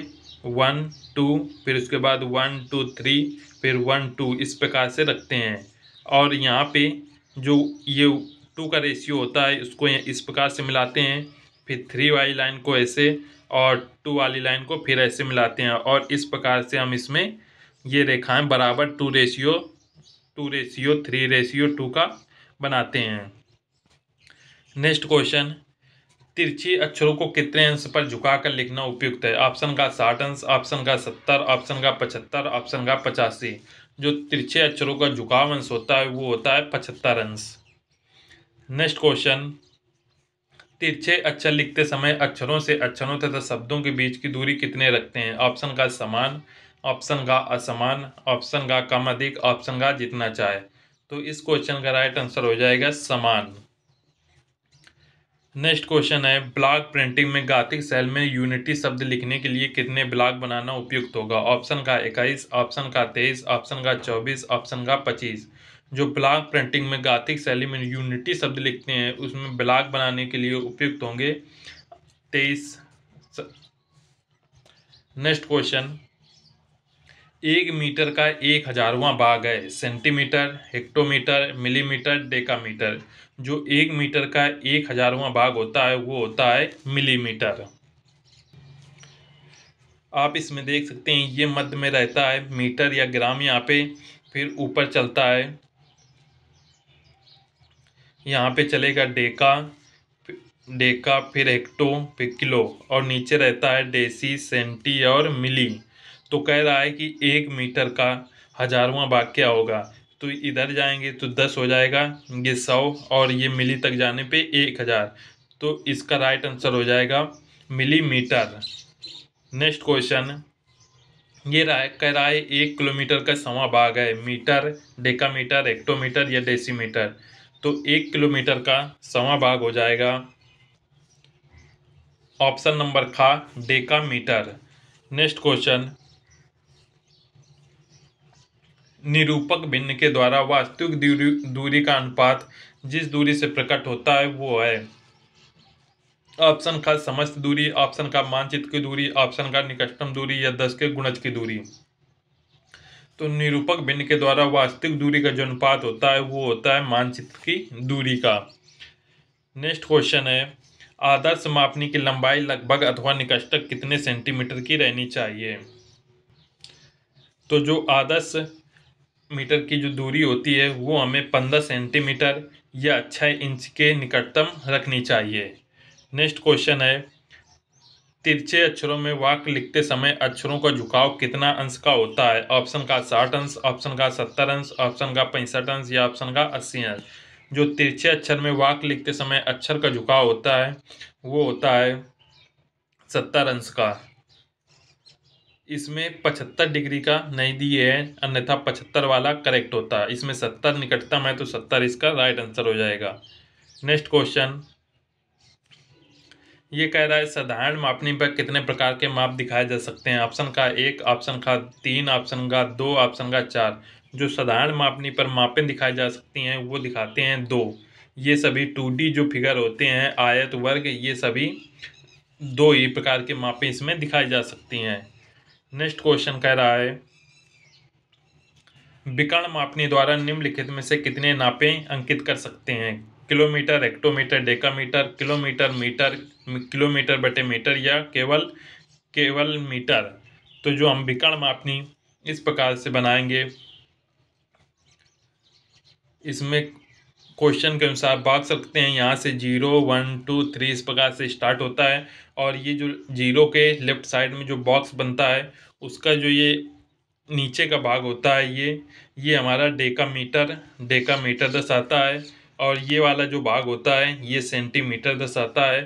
वन टू फिर उसके बाद वन टू थ्री फिर वन टू इस प्रकार से रखते हैं और यहाँ पे जो ये टू का रेशियो होता है उसको इस प्रकार से मिलाते हैं फिर थ्री वाली लाइन को ऐसे और टू वाली लाइन को फिर ऐसे मिलाते हैं और इस प्रकार से हम इसमें ये रेखाएं बराबर two ratio two ratio three ratio two का बनाते हैं नेक्स्ट क्वेश्चन तिरछी अक्षरों को कितने अंश पर झुकाकर लिखना उपयुक्त है ऑप्शन का साठ अंश ऑप्शन का सत्तर ऑप्शन का पचहत्तर ऑप्शन का पचासी जो तिरछे अक्षरों का झुकाव अंश होता है वो होता है पचहत्तर अंश नेक्स्ट क्वेश्चन तिरछे अक्षर लिखते समय अक्षरों से अक्षरों तथा शब्दों के बीच की दूरी कितने रखते हैं ऑप्शन का समान ऑप्शन गा असमान ऑप्शन गा कम अधिक ऑप्शन गा जितना चाहे तो इस क्वेश्चन का राइट आंसर हो जाएगा समान नेक्स्ट क्वेश्चन है ब्लॉक प्रिंटिंग में गातिक सेल में यूनिटी शब्द लिखने के लिए कितने ब्लॉक बनाना उपयुक्त होगा ऑप्शन का इक्कीस ऑप्शन का तेईस ऑप्शन का चौबीस ऑप्शन का पच्चीस जो ब्लॉक प्रिंटिंग में गातिक शैली में यूनिटी शब्द लिखते हैं उसमें ब्लॉक बनाने के लिए उपयुक्त होंगे तेईस नेक्स्ट क्वेश्चन एक मीटर का एक हजारवां भाग है सेंटीमीटर हेक्टोमीटर मिलीमीटर डेकामीटर जो एक मीटर का एक हजारवां भाग होता है वो होता है मिलीमीटर आप इसमें देख सकते हैं ये मध्य में रहता है मीटर या ग्राम यहाँ पे फिर ऊपर चलता है यहाँ पे चलेगा डेका डेका फिर हेक्टो फिर किलो और नीचे रहता है डेसी सेंटी और मिली तो कह रहा है कि एक मीटर का हजारवा भाग क्या होगा तो इधर जाएंगे तो दस हो जाएगा ये सौ और ये मिली तक जाने पे एक हज़ार तो इसका राइट आंसर हो जाएगा मिलीमीटर नेक्स्ट क्वेश्चन ये राय कह रहा है एक किलोमीटर का सवा भाग है मीटर डेकामीटर एक्टोमीटर या डेसीमीटर तो एक किलोमीटर का सवा भाग हो जाएगा ऑप्शन नंबर खा डेकामीटर नेक्स्ट क्वेश्चन निरूपक भिन्न के द्वारा वास्तविक दूरी दूरी का अनुपात जिस दूरी से प्रकट होता है वो है ऑप्शन का समस्त दूरी ऑप्शन का मानचित्र की दूरी ऑप्शन का निकटतम दूरी या दस के गुणज की दूरी तो निरूपक भिन्न के द्वारा वास्तविक दूरी का जो अनुपात होता है वो होता है मानचित्र की दूरी का नेक्स्ट क्वेश्चन है आदर्श मापनी की लंबाई लगभग अथवा निकटतक कितने सेंटीमीटर की रहनी चाहिए तो जो आदर्श मीटर की जो दूरी होती है वो हमें पंद्रह सेंटीमीटर या छः अच्छा इंच के निकटतम रखनी चाहिए नेक्स्ट क्वेश्चन है तिरछे अक्षरों में वाक्य लिखते समय अक्षरों का झुकाव कितना अंश का होता है ऑप्शन का साठ अंश ऑप्शन का सत्तर अंश ऑप्शन का पैंसठ अंश या ऑप्शन का अस्सी अंश जो तिरछे अक्षर में वाक्य लिखते समय अक्षर का झुकाव होता है वो होता है सत्तर अंश का इसमें पचहत्तर डिग्री का नहीं दिए है अन्यथा पचहत्तर वाला करेक्ट होता है इसमें सत्तर निकटतम है तो सत्तर इसका राइट आंसर हो जाएगा नेक्स्ट क्वेश्चन ये कह रहा है साधारण मापनी पर कितने प्रकार के माप दिखाए जा सकते हैं ऑप्शन का एक ऑप्शन का तीन ऑप्शन का दो ऑप्शन का चार जो साधारण मापनी पर मापें दिखाई जा सकती हैं वो दिखाते हैं दो ये सभी टू जो फिगर होते हैं आयत वर्ग ये सभी दो ही प्रकार के मापें इसमें दिखाई जा सकती हैं नेक्स्ट क्वेश्चन कह रहा है विकर्ण मापनी द्वारा निम्नलिखित में से कितने नापे अंकित कर सकते हैं kilometre hectometre decametre kilometre metre kilometre बटे मीटर या केवल केवल मीटर तो जो हम विकर्ण मापनी इस प्रकार से बनाएंगे इसमें क्वेश्चन के अनुसार भाग सकते हैं यहाँ से जीरो वन टू थ्री इस प्रकार से स्टार्ट होता है और ये जो जीरो के लेफ्ट साइड में जो बॉक्स बनता है उसका जो ये नीचे का भाग होता है ये ये हमारा डेका मीटर डेका मीटर दर्शाता है और ये वाला जो भाग होता है ये सेंटीमीटर दर्शाता है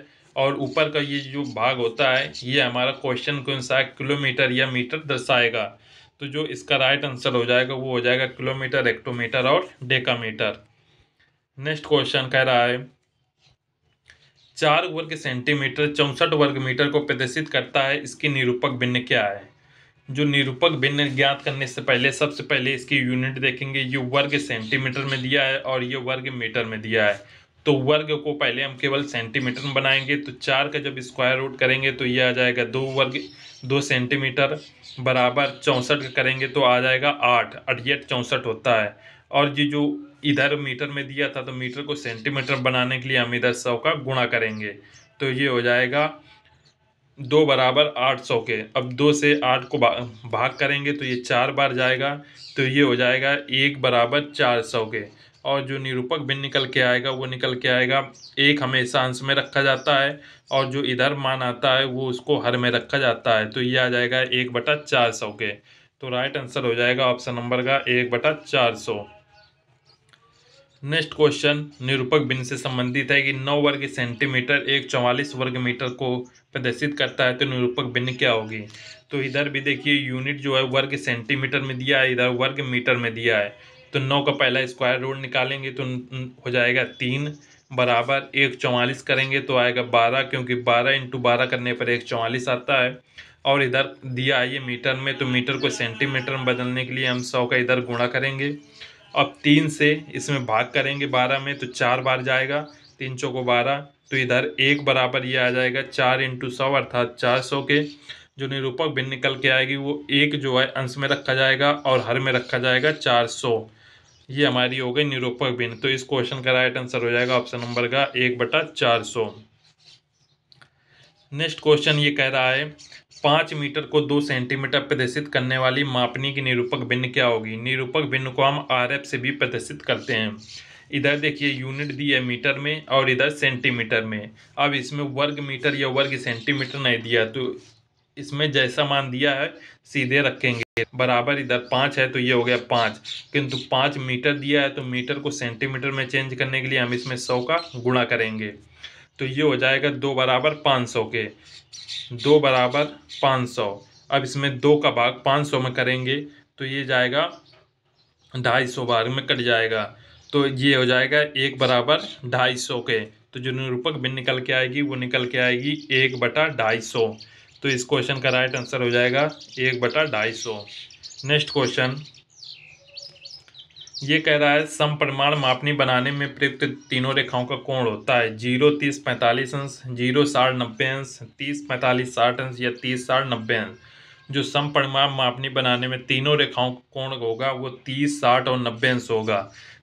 और ऊपर का ये जो भाग होता है ये हमारा क्वेश्चन के अनुसार किलोमीटर या मीटर दर्शाएगा तो जो इसका राइट आंसर हो जाएगा वो हो जाएगा किलोमीटर एक्टोमीटर और डेका मीटर नेक्स्ट क्वेश्चन कह रहा है चार वर्ग सेंटीमीटर चौंसठ वर्ग मीटर को प्रदर्शित करता है इसकी निरूपक भिन्न क्या है जो निरूपक भिन्न ज्ञात करने से पहले सबसे पहले इसकी यूनिट देखेंगे ये वर्ग सेंटीमीटर में दिया है और ये वर्ग मीटर में दिया है तो वर्ग को पहले हम केवल सेंटीमीटर में बनाएंगे तो चार का जब स्क्वायर रूट करेंगे तो ये आ जाएगा दो वर्ग दो सेंटीमीटर बराबर चौंसठ करेंगे तो आ जाएगा आठ अठियठ चौंसठ होता है और ये जो इधर मीटर में दिया था तो मीटर को सेंटीमीटर बनाने के लिए हम इधर सौ का गुणा करेंगे तो ये हो जाएगा दो बराबर आठ सौ के अब दो से आठ को भाग करेंगे तो ये चार बार जाएगा तो ये हो जाएगा एक बराबर चार सौ के और जो निरूपक बिन निकल के आएगा वो निकल के आएगा एक हमेशा अंश में रखा जाता है और जो इधर मान आता है वो उसको हर में रखा जाता है तो ये आ जाएगा एक बटा चार सौ के तो राइट आंसर हो जाएगा ऑप्शन नंबर का एक बटा चार सौ नेक्स्ट क्वेश्चन निरूपक बिन से संबंधित है कि नौ वर्ग सेंटीमीटर एक चौवालीस वर्ग मीटर को प्रदर्शित करता है तो निरूपक बिन क्या होगी तो इधर भी देखिए यूनिट जो है वर्ग सेंटीमीटर में दिया है इधर वर्ग मीटर में दिया है तो नौ का पहला स्क्वायर रूट निकालेंगे तो हो जाएगा तीन बराबर एक चौवालीस करेंगे तो आएगा बारह क्योंकि बारह इंटू बारह करने पर एक चौवालीस आता है और इधर दिया है ये मीटर में तो मीटर को सेंटीमीटर में बदलने के लिए हम सौ का इधर गुणा करेंगे अब तीन से इसमें भाग करेंगे बारह में तो चार बार जाएगा तीन चौको बारह तो इधर एक बराबर ये आ जाएगा चार इंटू सौ अर्थात चार सौ के जो निरूपक भिन्न निकल के आएगी वो एक जो है अंश में रखा जाएगा और हर में रखा जाएगा चार सौ ये हमारी हो गई निरूपक भिन्न तो इस क्वेश्चन का राइट आंसर हो जाएगा ऑप्शन नंबर का एक बटा चार सौ नेक्स्ट क्वेश्चन ये कह रहा है पाँच मीटर को दो सेंटीमीटर प्रदर्शित करने वाली मापनी की निरूपक भिन्न क्या होगी निरूपक भिन्न को हम आर से भी प्रदर्शित करते हैं इधर देखिए यूनिट दी है मीटर में और इधर सेंटीमीटर में अब इसमें वर्ग मीटर या वर्ग सेंटीमीटर नहीं दिया तो इसमें जैसा मान दिया है सीधे रखेंगे बराबर इधर पाँच है तो ये हो गया पाँच किंतु पाँच मीटर दिया है तो मीटर को सेंटीमीटर में चेंज करने के लिए हम इसमें सौ का गुणा करेंगे तो ये हो जाएगा दो बराबर पाँच सौ के दो बराबर पाँच सौ अब इसमें दो का भाग पाँच सौ में करेंगे तो ये जाएगा ढाई सौ भाग में कट जाएगा तो ये हो जाएगा एक बराबर ढाई सौ के तो जो निरूपक बिन निकल के आएगी वो निकल के आएगी एक बटा ढाई सौ तो इस क्वेश्चन का राइट आंसर हो जाएगा एक बटा ढाई सौ नेक्स्ट क्वेश्चन ये कह रहा है सम प्रमाण मापनी बनाने में प्रयुक्त तीनों रेखाओं का कोण होता है जीरो तीस पैंतालीस अंश जीरो साठ नब्बे अंश तीस पैंतालीस साठ अंश या तीस साठ नब्बे अंश जो सम परिमाण मापनी बनाने में तीनों रेखाओं का कोण होगा वो तीस साठ और नब्बे अंश होगा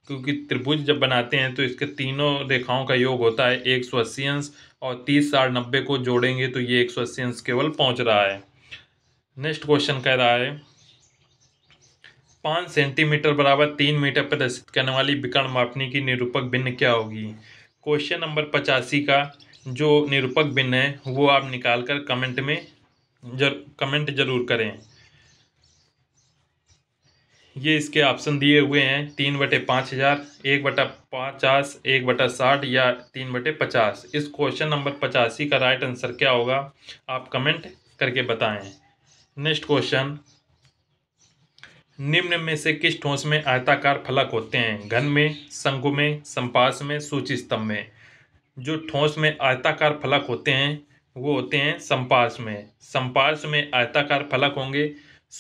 क्योंकि त्रिभुज जब बनाते हैं तो इसके तीनों रेखाओं का योग होता है एक सौ अस्सी अंश और तीस साठ नब्बे को जोड़ेंगे तो ये एक सौ अस्सी अंश केवल पहुँच रहा है नेक्स्ट क्वेश्चन कह रहा है पाँच सेंटीमीटर बराबर तीन मीटर प्रदर्शित करने वाली विकर्ण मापनी की निरूपक भिन्न क्या होगी क्वेश्चन नंबर पचासी का जो निरूपक भिन्न है वो आप निकाल कर कमेंट में जर कमेंट जरूर करें ये इसके ऑप्शन दिए हुए हैं तीन बटे पाँच हज़ार एक बटा पचास एक बटा साठ या तीन बटे पचास इस क्वेश्चन नंबर पचासी का राइट आंसर क्या होगा आप कमेंट करके बताएं नेक्स्ट क्वेश्चन निम्न में से किस ठोस में आयताकार फलक होते हैं घन में शंकु में संपास में सूची स्तंभ में जो ठोस में आयताकार फलक होते हैं वो होते हैं संपास में संपास में आयताकार फलक होंगे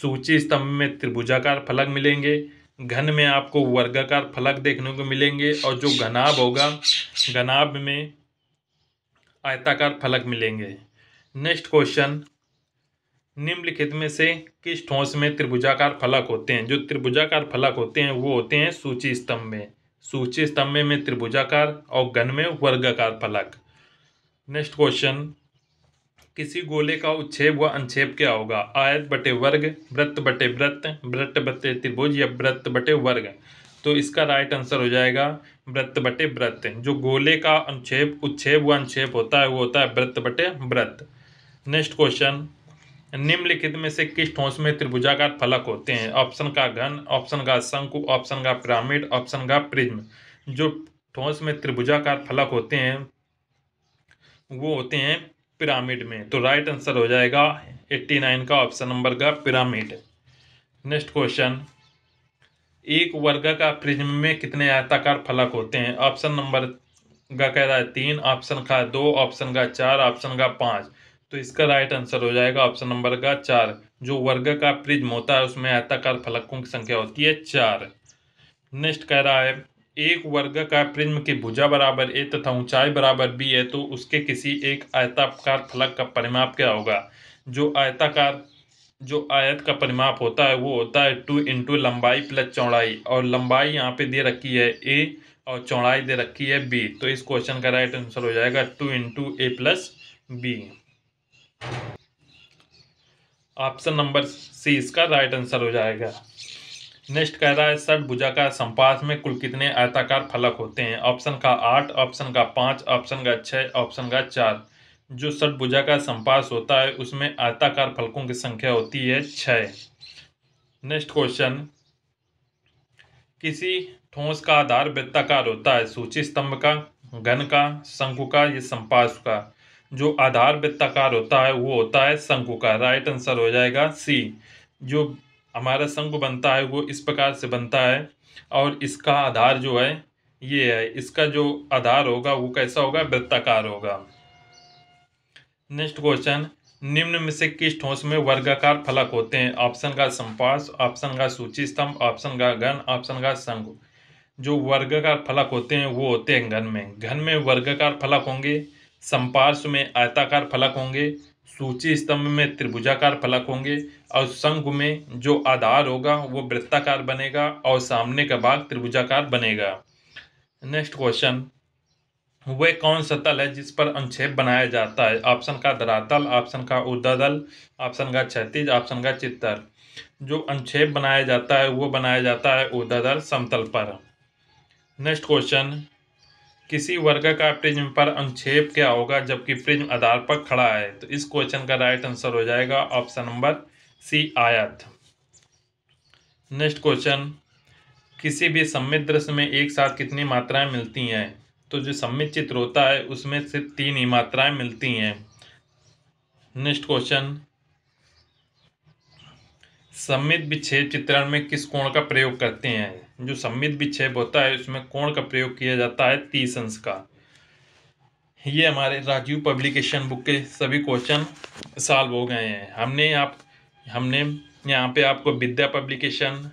सूची स्तंभ में त्रिभुजाकार फलक मिलेंगे घन में आपको वर्गाकार फलक देखने को मिलेंगे और जो घनाभ होगा घनाभ में आयताकार फलक मिलेंगे नेक्स्ट क्वेश्चन निम्नलिखित में से किस ठोस में त्रिभुजाकार फलक होते हैं जो त्रिभुजाकार फलक होते हैं वो होते हैं सूची स्तंभ में सूची स्तंभ में, त्रिभुजाकार और घन में वर्गाकार फलक नेक्स्ट क्वेश्चन किसी गोले का उच्छेप व अनछेप क्या होगा आयत बटे वर्ग वृत्त बटे वृत्त वृत्त बटे त्रिभुज या वृत्त बटे वर्ग तो इसका राइट आंसर हो जाएगा वृत्त बटे वृत्त जो गोले का अनुच्छेद उच्छेप व अनछेप होता है वो होता है वृत्त बटे वृत्त नेक्स्ट क्वेश्चन निम्नलिखित में से किस ठोस में त्रिभुजाकार फलक होते हैं ऑप्शन का घन ऑप्शन का शंकु ऑप्शन का पिरामिड ऑप्शन का प्रिज्म जो ठोस में त्रिभुजाकार फलक होते हैं वो होते हैं पिरामिड में तो राइट आंसर हो जाएगा एट्टी नाइन का ऑप्शन नंबर का पिरामिड नेक्स्ट क्वेश्चन एक वर्ग का प्रिज्म में कितने आयताकार फलक होते हैं ऑप्शन नंबर का कह रहा है तीन ऑप्शन का दो ऑप्शन का चार ऑप्शन का पाँच तो इसका राइट आंसर हो जाएगा ऑप्शन नंबर का चार जो वर्ग का प्रिज्म होता है उसमें आयताकार फलकों की संख्या होती है चार नेक्स्ट कह रहा है एक वर्ग का प्रिज्म की भुजा बराबर ए तथा ऊंचाई बराबर बी है तो उसके किसी एक आयताकार फलक का परिमाप क्या होगा जो आयताकार जो आयत का परिमाप होता है वो होता है टू इंटू लंबाई प्लस चौड़ाई और लंबाई यहाँ पे दे रखी है ए और चौड़ाई दे रखी है बी तो इस क्वेश्चन का राइट आंसर हो जाएगा two into A plus B option number C इसका राइट आंसर हो जाएगा नेक्स्ट कह रहा है भुजा का संपास में कुल कितने आयताकार फलक होते हैं ऑप्शन का आठ ऑप्शन का पाँच ऑप्शन का छः ऑप्शन का चार जो भुजा का संपास होता है उसमें आयताकार फलकों की संख्या होती है छः नेक्स्ट क्वेश्चन किसी ठोस का आधार वृत्ताकार होता है सूची स्तंभ का घन का शंकु का या संपास का जो आधार वृत्ताकार होता है वो होता है शंकु का राइट आंसर हो जाएगा सी जो हमारा शंकु बनता है वो इस प्रकार से बनता है और इसका आधार जो है ये है इसका जो आधार होगा वो कैसा होगा वृत्ताकार होगा नेक्स्ट क्वेश्चन निम्न में से किस ठोस में वर्गाकार फलक होते हैं ऑप्शन का संपास ऑप्शन का सूची स्तंभ ऑप्शन का घन ऑप्शन का संघ जो वर्गाकार फलक होते हैं वो होते हैं घन में घन में वर्गाकार फलक होंगे संपार्श्व में आयताकार फलक होंगे सूची स्तंभ में त्रिभुजाकार फलक होंगे और संघ में जो आधार होगा वो वृत्ताकार बनेगा और सामने का भाग त्रिभुजाकार बनेगा नेक्स्ट क्वेश्चन वह कौन सा तल है जिस पर अंक्षेप बनाया जाता है ऑप्शन का धरातल ऑप्शन का उदादल ऑप्शन का क्षतिज ऑप्शन का चित्तर जो अंक्षेप बनाया जाता है वो बनाया जाता है उदादल समतल पर नेक्स्ट क्वेश्चन किसी वर्ग का प्रिज्म पर अनुच्छेद क्या होगा जबकि प्रिज्म आधार पर खड़ा है तो इस क्वेश्चन का राइट आंसर हो जाएगा ऑप्शन नंबर सी आयत नेक्स्ट क्वेश्चन किसी भी सम्मित दृश्य में एक साथ कितनी मात्राएं मिलती हैं तो जो सम्मित चित्र होता है उसमें सिर्फ तीन ही मात्राएं मिलती हैं नेक्स्ट क्वेश्चन सम्मित विच्छेद चित्रण में किस कोण का प्रयोग करते हैं जो सम्मित विक्षेप होता है उसमें कोण का प्रयोग किया जाता है अंश का ये हमारे राजीव पब्लिकेशन बुक के सभी क्वेश्चन सॉल्व हो गए हैं हमने आप हमने यहाँ पे आपको विद्या पब्लिकेशन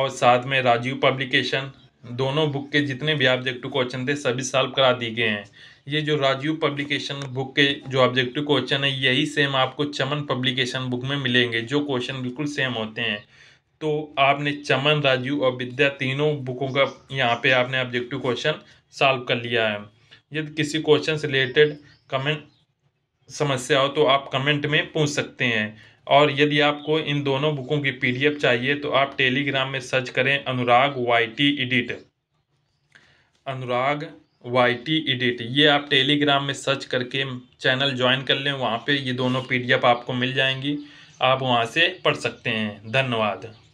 और साथ में राजीव पब्लिकेशन दोनों बुक के जितने भी ऑब्जेक्टिव क्वेश्चन थे सभी सॉल्व करा दिए गए हैं ये जो राजीव पब्लिकेशन बुक के जो ऑब्जेक्टिव क्वेश्चन है यही सेम आपको चमन पब्लिकेशन बुक में मिलेंगे जो क्वेश्चन बिल्कुल सेम होते हैं तो आपने चमन राजू और विद्या तीनों बुकों का यहाँ पे आपने ऑब्जेक्टिव क्वेश्चन सॉल्व कर लिया है यदि किसी क्वेश्चन से रिलेटेड कमेंट समस्या हो तो आप कमेंट में पूछ सकते हैं और यदि आपको इन दोनों बुकों की पीडीएफ चाहिए तो आप टेलीग्राम में सर्च करें Anurag YT edit Anurag YT edit ये आप टेलीग्राम में सर्च करके चैनल ज्वाइन कर लें वहाँ पे ये दोनों पीडीएफ आपको मिल जाएंगी आप वहाँ से पढ़ सकते हैं धन्यवाद